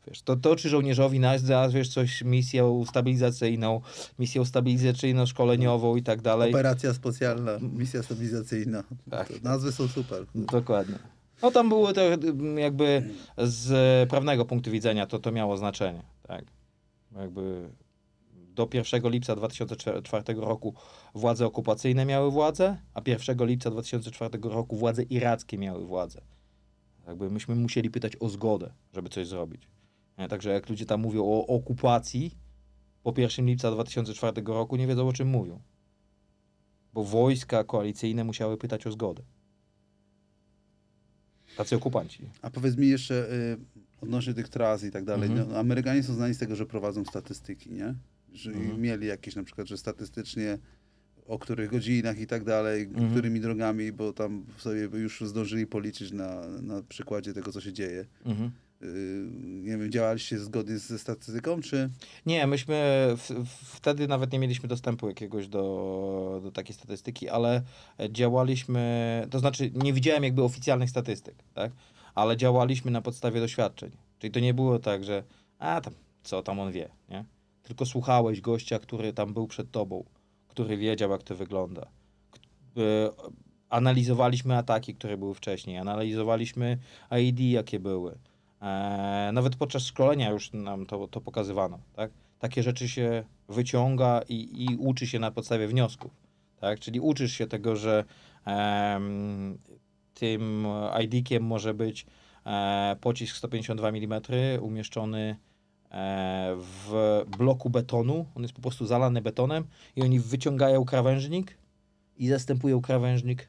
A: Wiesz, to, to czy żołnierzowi nazwa, wiesz, coś misją stabilizacyjną, misją stabilizacyjno-szkoleniową i tak dalej. Operacja
B: specjalna, misja stabilizacyjna. Tak. nazwy są super. Dokładnie.
A: No tam było to mm, jakby z prawnego punktu widzenia to, to miało znaczenie, tak. Jakby do 1 lipca 2004 roku władze okupacyjne miały władzę, a 1 lipca 2004 roku władze irackie miały władzę. Jakby myśmy musieli pytać o zgodę, żeby coś zrobić. E, także jak ludzie tam mówią o okupacji, po 1 lipca 2004 roku nie wiedzą o czym mówią. Bo wojska koalicyjne musiały pytać o zgodę. Tacy okupanci. A powiedz mi
B: jeszcze y, odnośnie tych tras i tak dalej. Mhm. No, Amerykanie są znani z tego, że prowadzą statystyki, nie? Że mhm. mieli jakieś na przykład, że statystycznie o których godzinach i tak dalej, mhm. którymi drogami, bo tam sobie już zdążyli policzyć na, na przykładzie tego, co się dzieje. Y, nie wiem, działaliście zgodnie ze statystyką, czy?
A: Nie, myśmy w, wtedy nawet nie mieliśmy dostępu jakiegoś do, do takiej statystyki, ale działaliśmy, to znaczy nie widziałem jakby oficjalnych statystyk, tak? Ale działaliśmy na podstawie doświadczeń. Czyli to nie było tak, że a tam, co tam on wie, nie? Tylko słuchałeś gościa, który tam był przed tobą, który wiedział, jak to wygląda. Y, analizowaliśmy ataki, które były wcześniej, analizowaliśmy ID, jakie były E, nawet podczas szkolenia już nam to, to pokazywano. Tak? Takie rzeczy się wyciąga i, i uczy się na podstawie wniosków. Tak? Czyli uczysz się tego, że tym ID-kiem może być e, pocisk 152 mm umieszczony e, w bloku betonu. On jest po prostu zalany betonem i oni wyciągają krawężnik i zastępują krawężnik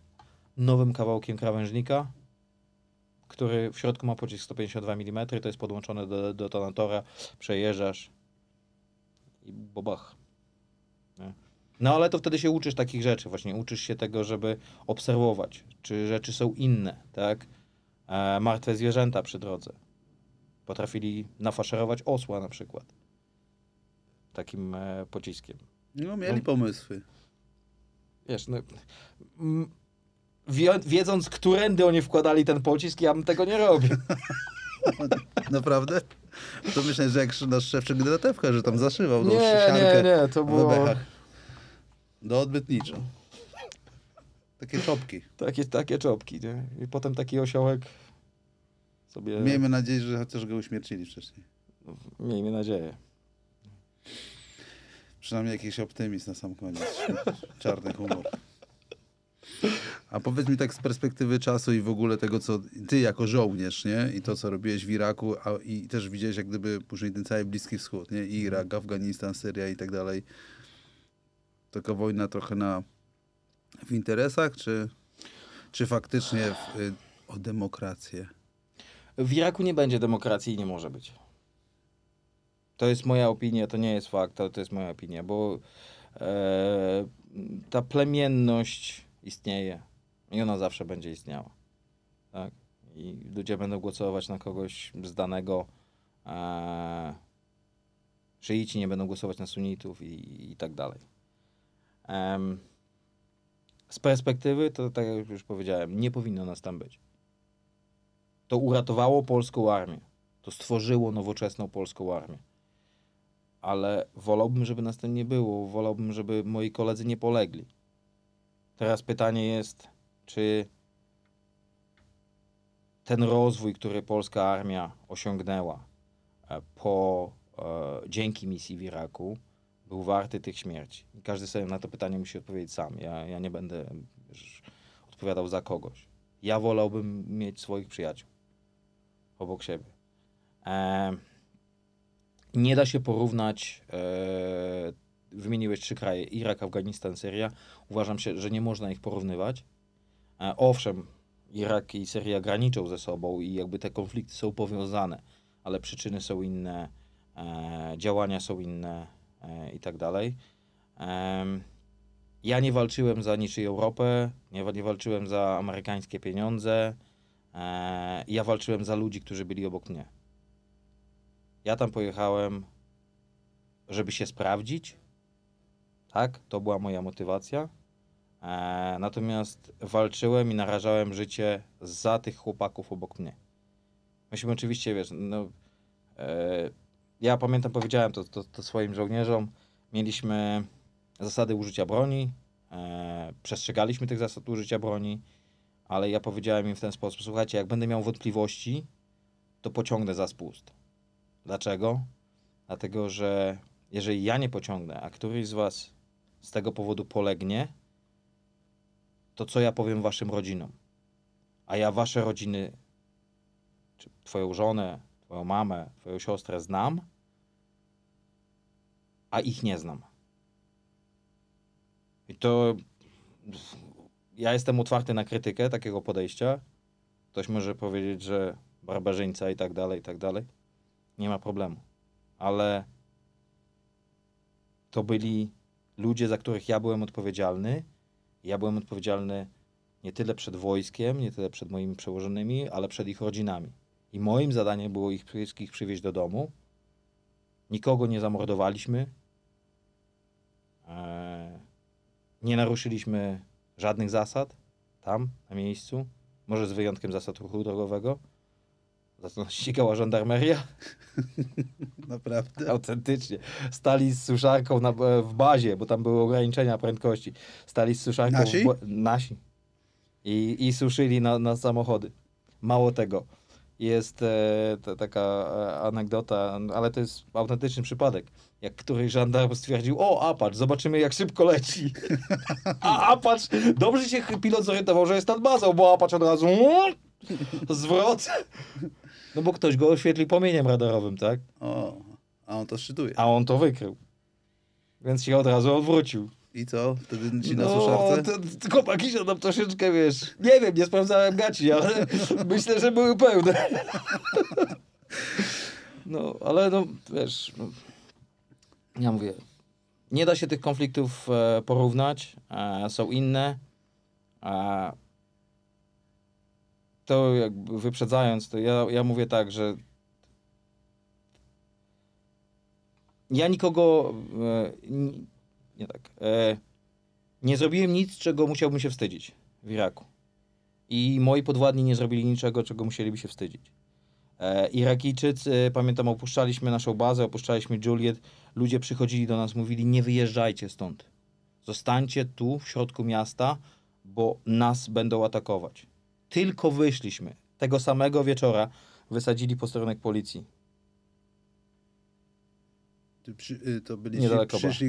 A: nowym kawałkiem krawężnika który w środku ma pocisk 152 mm, to jest podłączone do detonatora, przejeżdżasz i bobach. No ale to wtedy się uczysz takich rzeczy, właśnie uczysz się tego, żeby obserwować, czy rzeczy są inne, tak? E, martwe zwierzęta przy drodze. Potrafili nafaszerować osła na przykład takim e, pociskiem. No mieli no, pomysły. Wiesz, no, wiedząc, którędy oni wkładali ten pocisk, ja bym tego nie robił.
B: Naprawdę? To myślę, że jak nasz szewczyk Dratewka, że tam zaszywał nie, tą nie, nie, to było...
A: Do odbytniczo. Takie czopki. Takie, takie czopki, nie? I potem taki osiołek sobie... Miejmy
B: nadzieję, że chociaż go uśmiercili wcześniej. No, miejmy nadzieję. Przynajmniej jakiś optymizm na sam koniec. Czarny humor. A powiedz mi tak z perspektywy czasu i w ogóle tego, co ty jako żołnierz, nie? I to, co robiłeś w Iraku, a i też widziałeś jak gdyby później ten cały Bliski Wschód, nie? Irak, mhm. Afganistan, Syria i tak dalej. Taka wojna trochę na... w interesach,
A: czy, czy faktycznie w, y, o demokrację? W Iraku nie będzie demokracji i nie może być. To jest moja opinia, to nie jest fakt, ale to jest moja opinia, bo e, ta plemienność istnieje i ona zawsze będzie istniała. Tak? I ludzie będą głosować na kogoś z danego. E, szyici nie będą głosować na sunnitów i, i tak dalej. z perspektywy, to tak jak już powiedziałem, nie powinno nas tam być. To uratowało polską armię. To stworzyło nowoczesną polską armię. Ale wolałbym, żeby nas tam nie było. Wolałbym, żeby moi koledzy nie polegli. Teraz pytanie jest, czy ten rozwój, który polska armia osiągnęła e, po, e, dzięki misji w Iraku, był warty tych śmierci? I każdy sobie na to pytanie musi odpowiedzieć sam. Ja, ja nie będę odpowiadał za kogoś. Ja wolałbym mieć swoich przyjaciół obok siebie. E, nie da się porównać e, wymieniłeś trzy kraje, Irak, Afganistan, Syria, uważam się, że nie można ich porównywać. E, owszem, Irak i Syria graniczą ze sobą i jakby te konflikty są powiązane, ale przyczyny są inne, e, działania są inne e, i tak dalej. Ja nie walczyłem za niczyją Europę, nie, nie walczyłem za amerykańskie pieniądze, ja walczyłem za ludzi, którzy byli obok mnie. Ja tam pojechałem, żeby się sprawdzić, tak, to była moja motywacja. E, natomiast walczyłem i narażałem życie za tych chłopaków obok mnie. Myśmy oczywiście, wiesz, no, e, ja pamiętam, powiedziałem to, to, to, swoim żołnierzom, mieliśmy zasady użycia broni, e, przestrzegaliśmy tych zasad użycia broni, ale ja powiedziałem im w ten sposób, słuchajcie, jak będę miał wątpliwości, to pociągnę za spust. Dlaczego? Dlatego, że jeżeli ja nie pociągnę, a któryś z was z tego powodu polegnie, to co ja powiem waszym rodzinom? A ja wasze rodziny, czy twoją żonę, twoją mamę, twoją siostrę znam, a ich nie znam. I to ja jestem otwarty na krytykę takiego podejścia. Ktoś może powiedzieć, że barbarzyńca i tak dalej, i tak dalej. Nie ma problemu. Ale to byli ludzie, za których ja byłem odpowiedzialny. Ja byłem odpowiedzialny nie tyle przed wojskiem, nie tyle przed moimi przełożonymi, ale przed ich rodzinami. I moim zadaniem było ich wszystkich przywieźć do domu. Nikogo nie zamordowaliśmy. Eee, nie naruszyliśmy żadnych zasad tam, na miejscu. Może z wyjątkiem zasad ruchu drogowego za to ścigała żandarmeria. Naprawdę. Autentycznie. Stali z suszarką na, e, w bazie, bo tam były ograniczenia prędkości. Stali z suszarką. Nasi? W, nasi. I, I suszyli na, na samochody. Mało tego. Jest e, ta, taka e, anegdota, ale to jest autentyczny przypadek. Jak któryś żandarm stwierdził, o Apacz, zobaczymy jak szybko leci. A Apacz, dobrze się pilot zorientował, że jest nad bazą, bo Apacz od razu Zwrot? No bo ktoś go oświetlił pomieniem radarowym, tak? O, a on to szczytuje. A on to wykrył. Więc się od razu odwrócił. I co? Wtedy ci na no, suszarce? Chłopaki się tam troszeczkę, wiesz... Nie wiem, nie sprawdzałem gaci, ale myślę, że były pełne. No, ale no, wiesz... No. ja mówię, nie da się tych konfliktów e, porównać. E, są inne. E, to jakby wyprzedzając, to ja, ja mówię tak, że ja nikogo e, nie, nie tak. E, nie zrobiłem nic, czego musiałbym się wstydzić w Iraku. I moi podwładni nie zrobili niczego, czego musieliby się wstydzić. E, Irakijczycy, pamiętam, opuszczaliśmy naszą bazę, opuszczaliśmy Juliet. Ludzie przychodzili do nas, mówili: Nie wyjeżdżajcie stąd. Zostańcie tu, w środku miasta, bo nas będą atakować tylko wyszliśmy, tego samego wieczora wysadzili posterunek policji.
B: Y, to byli Niedaleko przyszli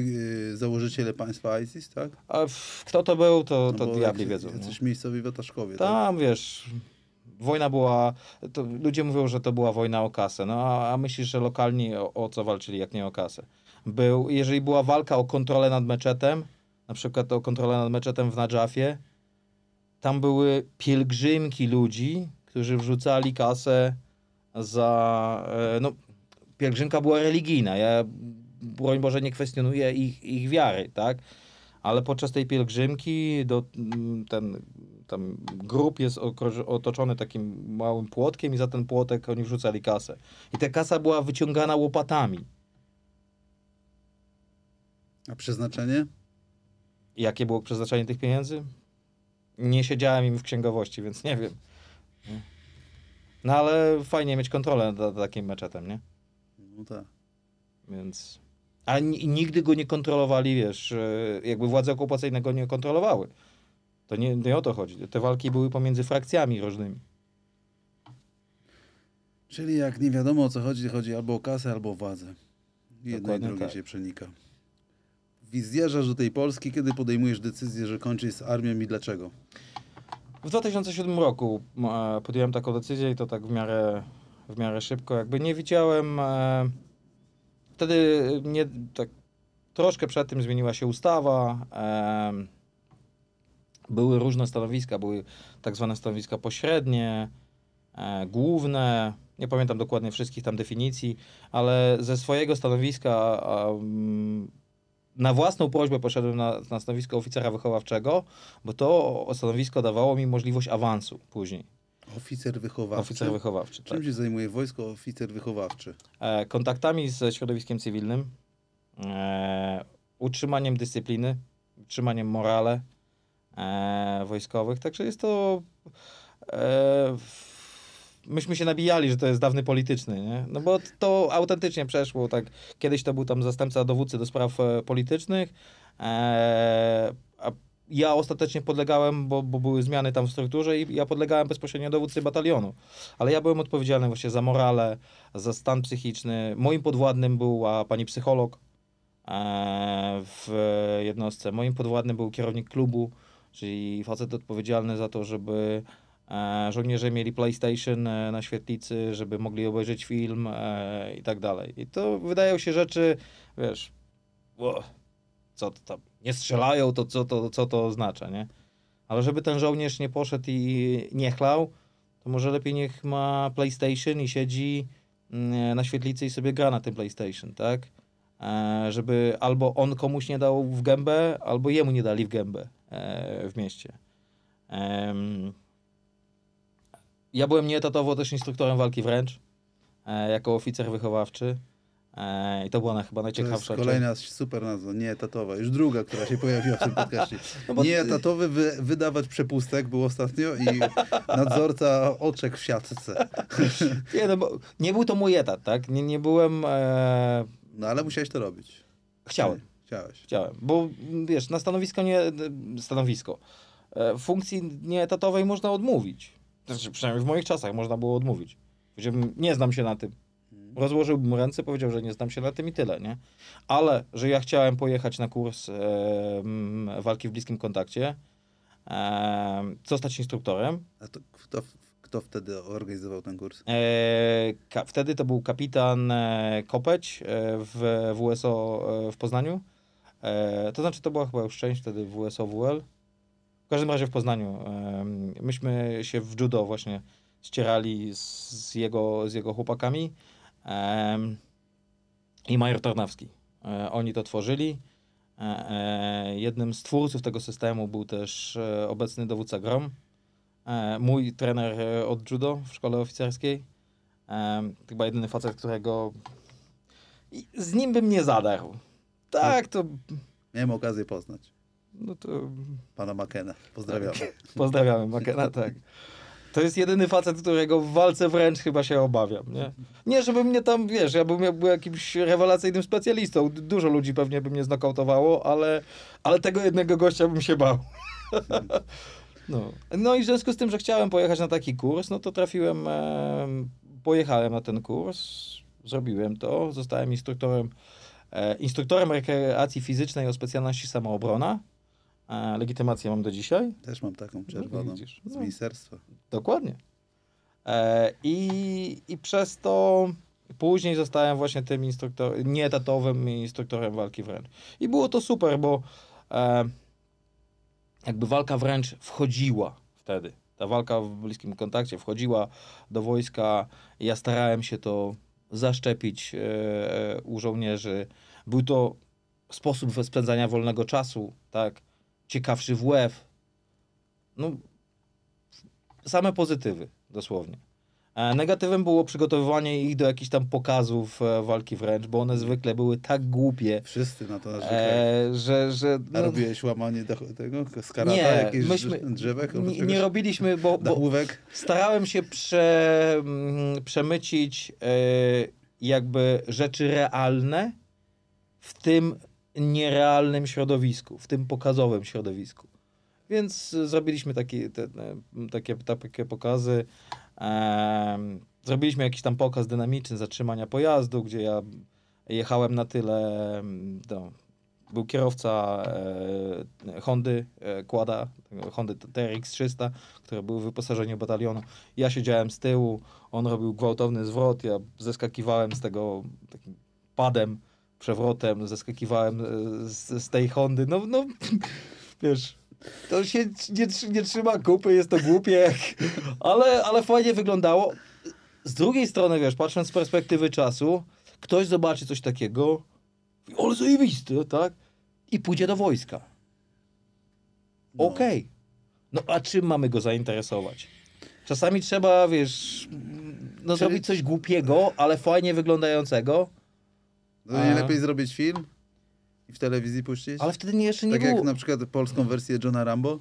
B: y, założyciele państwa ISIS, tak?
A: A w, kto to był, to, no to diabli jak, wiedzą.
B: Jacyś miejscowi wataszkowie. Tak?
A: Tam, tak? wiesz, wojna była, ludzie mówią, że to była wojna o kasę, no a, a myślisz, że lokalni o, o, co walczyli, jak nie o kasę? Był, jeżeli była walka o kontrolę nad meczetem, na przykład o kontrolę nad meczetem w Nadżafie, tam były pielgrzymki ludzi, którzy wrzucali kasę za. E, no, pielgrzymka była religijna. Ja, broń Boże, nie kwestionuję ich, ich wiary, tak? Ale podczas tej pielgrzymki do, ten tam grób jest otoczony takim małym płotkiem i za ten płotek oni wrzucali kasę. I ta kasa była wyciągana łopatami. A przeznaczenie? Jakie było przeznaczenie tych pieniędzy? nie siedziałem im w księgowości, więc nie wiem. No ale fajnie mieć kontrolę nad, takim meczetem, nie? No tak. Więc... A nigdy go nie kontrolowali, wiesz, e, jakby władze okupacyjne go nie kontrolowały. To nie, nie o to chodzi. Te walki były pomiędzy frakcjami różnymi. Czyli
B: jak nie wiadomo o co chodzi, chodzi albo o kasę, albo o władzę. Jedno i drugie tak. się przenika wizjerzasz do tej Polski, kiedy podejmujesz decyzję, że kończysz z armią i dlaczego?
A: W 2007 roku e, podjąłem taką decyzję i to tak w miarę, w miarę szybko. Jakby nie widziałem... E, wtedy nie, tak troszkę przed tym zmieniła się ustawa. E, były różne stanowiska, były tak zwane stanowiska pośrednie, główne. Nie pamiętam dokładnie wszystkich tam definicji, ale ze swojego stanowiska na własną prośbę poszedłem na, na stanowisko oficera wychowawczego, bo to stanowisko dawało mi możliwość awansu później. Oficer wychowawczy. Oficer wychowawczy. Czym tak.
B: się zajmuje wojsko oficer wychowawczy?
A: E, kontaktami ze środowiskiem cywilnym, e, utrzymaniem dyscypliny, utrzymaniem morale e, wojskowych. Także jest to. E, w, myśmy się nabijali, że to jest dawny polityczny, nie? No bo to autentycznie przeszło, tak. Kiedyś to był tam zastępca dowódcy do spraw e, politycznych, e, a ja ostatecznie podlegałem, bo, bo, były zmiany tam w strukturze i ja podlegałem bezpośrednio dowódcy batalionu. Ale ja byłem odpowiedzialny właśnie za morale, za stan psychiczny. Moim podwładnym była pani psycholog e, w jednostce. Moim podwładnym był kierownik klubu, czyli facet odpowiedzialny za to, żeby E, żołnierze mieli PlayStation e, na świetlicy, żeby mogli obejrzeć film e, i tak dalej. I to wydają się rzeczy, wiesz, wow, co to tam, nie strzelają, to co to, co to oznacza, nie? Ale żeby ten żołnierz nie poszedł i nie chlał, to może lepiej niech ma PlayStation i siedzi mm, na świetlicy i sobie gra na tym PlayStation, tak? Żeby albo on komuś nie dał w gębę, albo jemu nie dali w gębę w mieście ja byłem nieetatowo też instruktorem walki wręcz, e, jako oficer wychowawczy. E, I to była na, chyba najciekawsza to kolejna
B: super nazwa, nieetatowa. Już druga, która się pojawiła w tym podcaście. No Nieetatowy wy, wydawać przepustek
A: był ostatnio i nadzorca oczek w siatce. nie, no bo nie był to mój etat, tak? Nie, nie byłem... E... No ale musiałeś to robić. Chciałem. Chciałeś. Chciałem, bo wiesz, na stanowisko nie... Stanowisko. E, funkcji nieetatowej można odmówić. Znaczy, przynajmniej w moich czasach można było odmówić. Powiedziałbym, nie znam się na tym. Hmm. Rozłożyłbym ręce, powiedział, że nie znam się na tym i tyle, nie? Ale, że ja chciałem pojechać na kurs e, walki w bliskim kontakcie, e, zostać instruktorem. A to kto, kto wtedy organizował ten kurs? E, ka, wtedy to był kapitan e, Kopeć e, w WSO e, w Poznaniu. to znaczy, to była chyba już część wtedy WSO WL. W każdym razie w Poznaniu. Myśmy się w judo właśnie ścierali z jego, z jego chłopakami i Major Tarnawski. E, oni to tworzyli. E, e, jednym z twórców tego systemu był też obecny dowódca Grom, mój trener od judo w szkole oficerskiej. Chyba jedyny facet, którego z nim bym nie zadarł. Tak, to... Miałem okazję poznać no to... Pana Makena. Pozdrawiamy. Tak. Pozdrawiamy Makena, tak. To jest jedyny facet, którego w walce wręcz chyba się obawiam. Nie, nie żeby mnie tam, wiesz, ja bym był jakimś rewelacyjnym specjalistą. Dużo ludzi pewnie by mnie znokautowało, ale, ale tego jednego gościa bym się bał. No. no i w związku z tym, że chciałem pojechać na taki kurs, no to trafiłem, e, pojechałem na ten kurs, zrobiłem to, zostałem instruktorem, e, instruktorem rekreacji fizycznej o specjalności samoobrona legitymację mam do dzisiaj. Też mam taką no czerwoną no, z ministerstwa. Dokładnie. E, i, I przez to później zostałem właśnie tym instruktorem, nieetatowym instruktorem walki wręcz. I było to super, bo e, jakby walka wręcz wchodziła wtedy. Ta walka w bliskim kontakcie wchodziła do wojska. Ja starałem się to zaszczepić e, e, u żołnierzy. Był to sposób spędzania wolnego czasu, tak? ciekawszy WF. No, same pozytywy, dosłownie. E, negatywem było przygotowywanie ich do jakichś tam pokazów e, walki wręcz, bo one zwykle były tak głupie. Wszyscy na to e, narzekali. że, że, no, A robiłeś
B: łamanie tego skarata, nie, jakieś myśmy, drzewek? Nie, nie
A: robiliśmy, bo, bo starałem się prze, mm, przemycić jakby rzeczy realne w tym nierealnym środowisku, w tym pokazowym środowisku. Więc zrobiliśmy taki, te, takie, takie pokazy. Zrobiliśmy jakiś tam pokaz dynamiczny zatrzymania pojazdu, gdzie ja jechałem na tyle. No, był kierowca e, Hondy e, Kłada, Hondy TRX300, który był w wyposażeniu batalionu. Ja siedziałem z tyłu, on robił gwałtowny zwrot, ja zeskakiwałem z tego takim padem przewrotem, zeskakiwałem e, z, z tej Hondy, no, no wiesz, to się nie, nie trzyma kupy, jest to głupie, ale, ale fajnie wyglądało. Z drugiej strony, wiesz, patrząc z perspektywy czasu, ktoś zobaczy coś takiego, ale zajebiste, tak? I pójdzie do wojska. No. Okej. Okay. No a czym mamy go zainteresować? Czasami trzeba, wiesz, mm, no Czyli... zrobić coś głupiego, ale fajnie wyglądającego, no i e. lepiej zrobić film i w
B: telewizji puścić? Ale wtedy nie, jeszcze nie tak było... jak na przykład polską wersję Johna Rambo?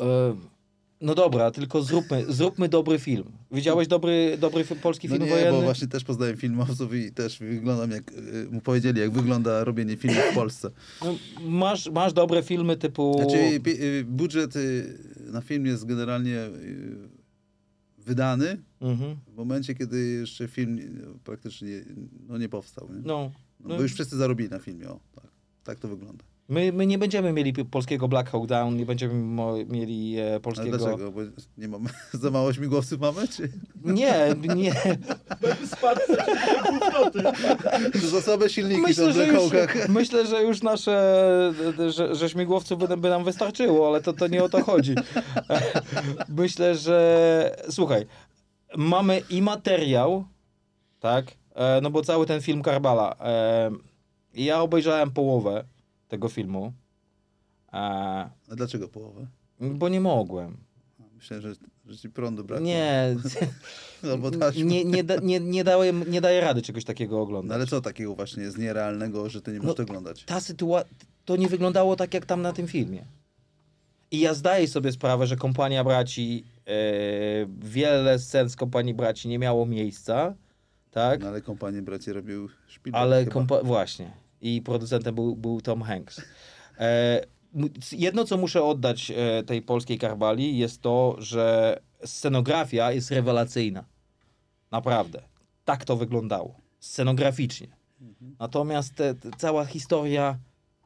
B: E,
A: no dobra, tylko zróbmy, zróbmy dobry film. Widziałeś dobry, dobry polski No film nie, wojenny? bo właśnie
B: też poznaję filmowców i też wyglądam jak, e, mu powiedzieli, jak wygląda robienie filmu w Polsce.
A: No, Masz, masz dobre filmy typu... Znaczy y, budżet y,
B: na film jest generalnie y, wydany mhm. w momencie, kiedy jeszcze film no, praktycznie no, nie powstał. Nie? No. No, no. Bo już wszyscy zarobili na filmie. O, tak. tak to wygląda.
A: My, my nie będziemy mieli polskiego Black Hawk Down, nie będziemy mieli e, polskiego... Ale dlaczego?
B: Bo nie mamy... za mało śmigłowców mamy? Czy... Nie, nie. Będzie spadł Za słabe silniki myślę, że już,
A: Myślę, że już nasze... że, że śmigłowców by, by nam wystarczyło, ale to, to nie o to chodzi. Myślę, że... Słuchaj, mamy i materiał, tak? E, no bo cały ten film Karbala. E, ja obejrzałem połowę tego filmu. A, A dlaczego połowę? Bo nie mogłem. Myślę, że, że ci prądu brakuje. Nie.
B: No nie, nie, da, nie, nie, dałem, nie daję rady czegoś takiego oglądać. No ale co takiego właśnie jest nierealnego, że ty nie możesz no, oglądać?
A: Ta sytuacja, to nie wyglądało tak jak tam na tym filmie. I ja zdaję sobie sprawę, że kompania braci, e, wiele scen z kompanii braci nie miało miejsca, tak? No ale kompanie braci robił szpilę. Ale kompa- właśnie i producentem był, był Tom Hanks. E, jedno, co muszę oddać e, tej polskiej Karbali, jest to, że scenografia jest rewelacyjna. Naprawdę. Tak to wyglądało. Scenograficznie. Mhm. Natomiast te, te, cała historia,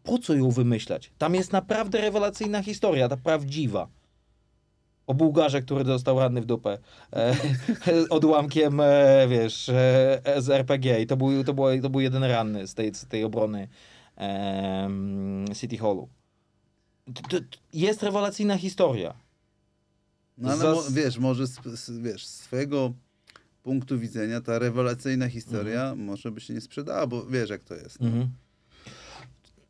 A: po co ją wymyślać? Tam jest naprawdę rewelacyjna historia, ta prawdziwa o Bułgarze, który został ranny w dupę e, odłamkiem, e, wiesz, e, z RPG i to był, to, był, to był jeden ranny z tej, z tej obrony City Hallu. To, to jest rewelacyjna historia.
B: No ale Zas... mo, wiesz, może z, z, wiesz, z swojego punktu widzenia ta rewelacyjna historia mhm. może by się nie sprzedała, bo wiesz jak to jest. No. Mhm.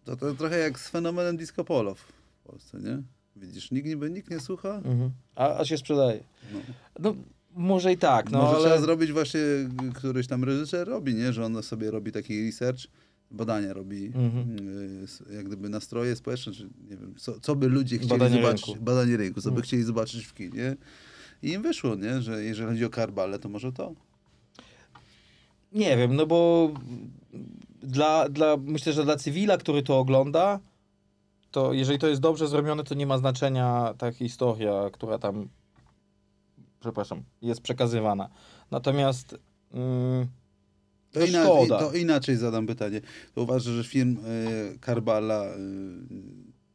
B: To, to trochę jak z fenomenem disco polo w Polsce, nie? Widzisz, nikt niby nikt nie słucha,
A: mhm. a, a się sprzedaje. No. no. może i tak, no Może ale... trzeba
B: zrobić właśnie, któryś tam reżyser robi, nie? Że on sobie robi taki research, badania robi, mhm. Mm, y, jak gdyby nastroje społeczne, czy nie wiem, co, co by ludzie chcieli badanie zobaczyć, rynku. badanie rynku, co mhm. by chcieli zobaczyć w kinie. I im wyszło, nie? Że jeżeli chodzi o Karbale, to może to.
A: Nie wiem, no bo dla, dla, myślę, że dla cywila, który to ogląda, to jeżeli to jest dobrze zrobione, to nie ma znaczenia ta historia, która tam, przepraszam, jest przekazywana. Natomiast to, mm, to, inaczej, to,
B: inaczej, zadam pytanie. To uważasz, że film y, Karbala e,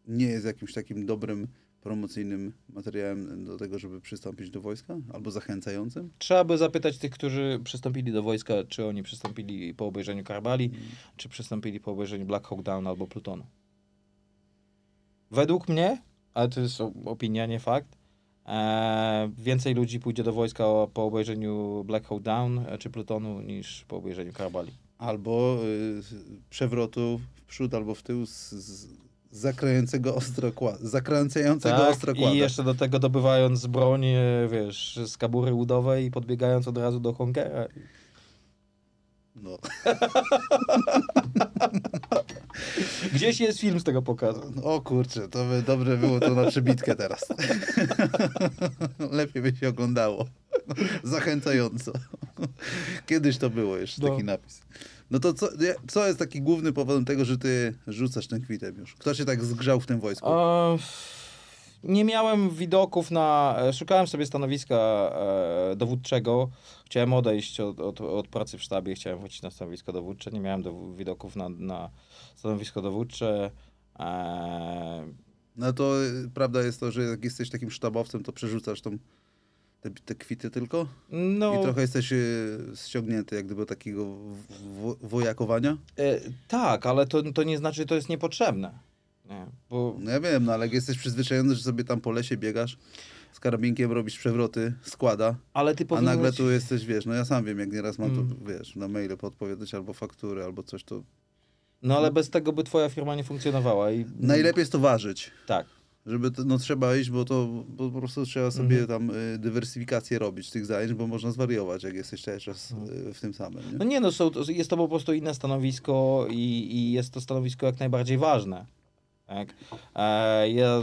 B: nie jest jakimś takim dobrym promocyjnym materiałem do tego, żeby przystąpić do wojska? Albo zachęcającym?
A: Trzeba by zapytać tych, którzy przystąpili do wojska, czy oni przystąpili po obejrzeniu Karbali, mm. czy przystąpili po obejrzeniu Black Hawk Down albo Plutonu. Według mnie, ale to jest opinia, nie fakt, e, więcej ludzi pójdzie do wojska po obejrzeniu Black Hole Down e, czy Plutonu niż po obejrzeniu Karabali. Albo y, przewrotu w przód albo w tył z, z
B: zakrającego ostro zakręcającego tak, ostro kłada. i jeszcze
A: do tego dobywając broń, e, wiesz, z kabury łudowej i podbiegając od razu do Honkera. No.
B: Gdzieś jest film z tego pokazu. O kurczę, to by dobrze było to na przebitkę teraz. Lepiej by się oglądało. Zachęcająco. Kiedyś to było jeszcze no. taki napis. No to co, co jest taki główny powodem tego, że ty rzucasz ten kwitem już? Kto się tak zgrzał w tym wojsku?
A: nie miałem widoków na. E, szukałem sobie stanowiska e, dowódczego. Chciałem odejść od, od, od, pracy w sztabie, chciałem wrócić na stanowisko dowódcze. Nie miałem do, widoków na, na stanowisko dowódcze. E... No to e, prawda jest to, że jak jesteś takim
B: sztabowcem, to przerzucasz tą. Te, te kwity tylko? No, I trochę jesteś e, ściągnięty jak gdyby takiego wojakowania?
A: tak, ale to, to nie znaczy, że to jest niepotrzebne. Nie,
B: bo... No ja wiem, no ale jak jesteś przyzwyczajony, że sobie tam po lesie biegasz, z karabinkiem robisz przewroty, składa, ale ty powinieneś... a nagle tu jesteś, wiesz, no ja sam wiem, jak nieraz mam mm. to, wiesz, na maile podpowiadać albo faktury, albo coś, to... No ale bez tego by twoja firma nie funkcjonowała i... Najlepiej jest to ważyć. Tak. Żeby, to, no trzeba iść, bo to bo po prostu trzeba sobie mhm. tam y, dywersyfikację robić tych zajęć, bo można zwariować, jak jesteś cały czas y, mhm.
A: w tym samym. Nie? No nie, no są, jest to po prostu inne stanowisko i, i jest to stanowisko jak najbardziej ważne. Tak? E, ja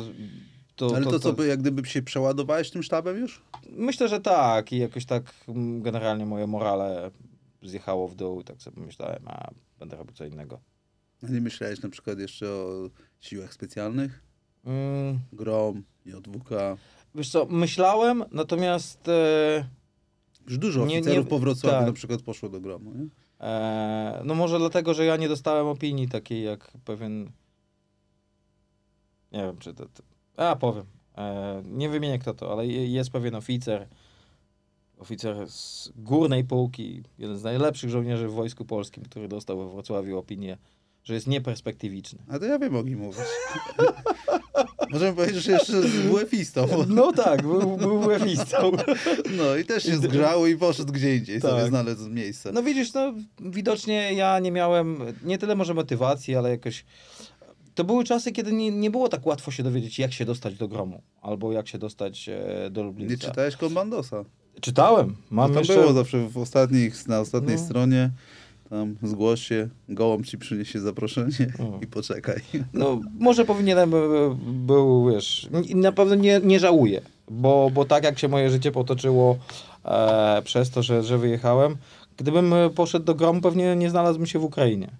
A: to, Ale to, to, to, jak gdyby się przeładowałeś tym sztabem już? Myślę, że tak. I jakoś tak generalnie moje morale zjechało w dół i tak sobie myślałem, a będę robił co innego. A nie myślałeś na przykład
B: jeszcze o siłach specjalnych? Mm. Grom, J2K?
A: Wiesz co, myślałem, natomiast... E... Już dużo nie, oficerów nie, po Wrocławiu tak. na przykład poszło do gromu, nie? E... No może dlatego, że ja nie dostałem opinii takiej jak pewien nie wiem czy to, to a powiem, e, nie wymienię kto to, ale jest pewien oficer, oficer z górnej półki, jeden z najlepszych żołnierzy w Wojsku Polskim, który dostał we Wrocławiu opinię, że jest nieperspektywiczny. A
B: to ja wiem o mówić.
A: Możemy powiedzieć, że jeszcze był efistą. No tak, był, był efistą.
B: No i też się zgrzał i poszedł gdzie indziej, tak. sobie znalazł
A: miejsce. No widzisz, no widocznie ja nie miałem nie tyle może motywacji, ale jakoś to były czasy, kiedy nie, nie było tak łatwo się dowiedzieć, jak się dostać do gromu, albo jak się dostać e, do Lublina. Nie czytałeś komandosa?
B: Czytałem. Mam no to jeszcze... było zawsze w ostatnich, na ostatniej no. stronie. Tam zgłoś się, gołom ci przyniesie zaproszenie no. i poczekaj.
A: No, może powinienem e, był, wiesz, no. na pewno nie, nie żałuję, bo, bo tak jak się moje życie potoczyło e, przez to, że, że wyjechałem, gdybym e, poszedł do gromu, pewnie nie znalazłbym się w Ukrainie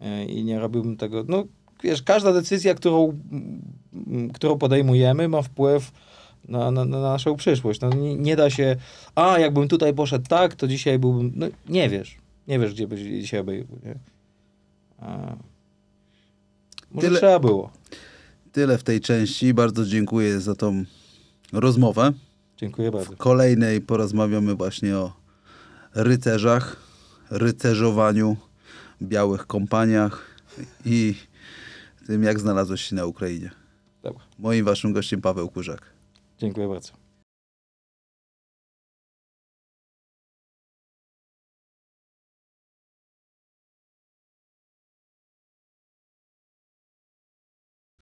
A: e, i nie robiłbym tego. No, wiesz, każda decyzja, którą, którą podejmujemy, ma wpływ na, na, na naszą przyszłość. No, nie, nie, da się, a jakbym tutaj poszedł tak, to dzisiaj byłbym. No, nie wiesz. Nie wiesz, gdzie byś dzisiaj był. Nie? A... Może tyle, trzeba
B: było. Tyle w tej części. Bardzo dziękuję za tą rozmowę. Dziękuję bardzo. W kolejnej porozmawiamy właśnie o rycerzach, rycerzowaniu, białych kompaniach i tym, jak znalazłeś się na Ukrainie. Dobra. Moim waszym gościem Paweł Kurzak.
A: Dziękuję bardzo.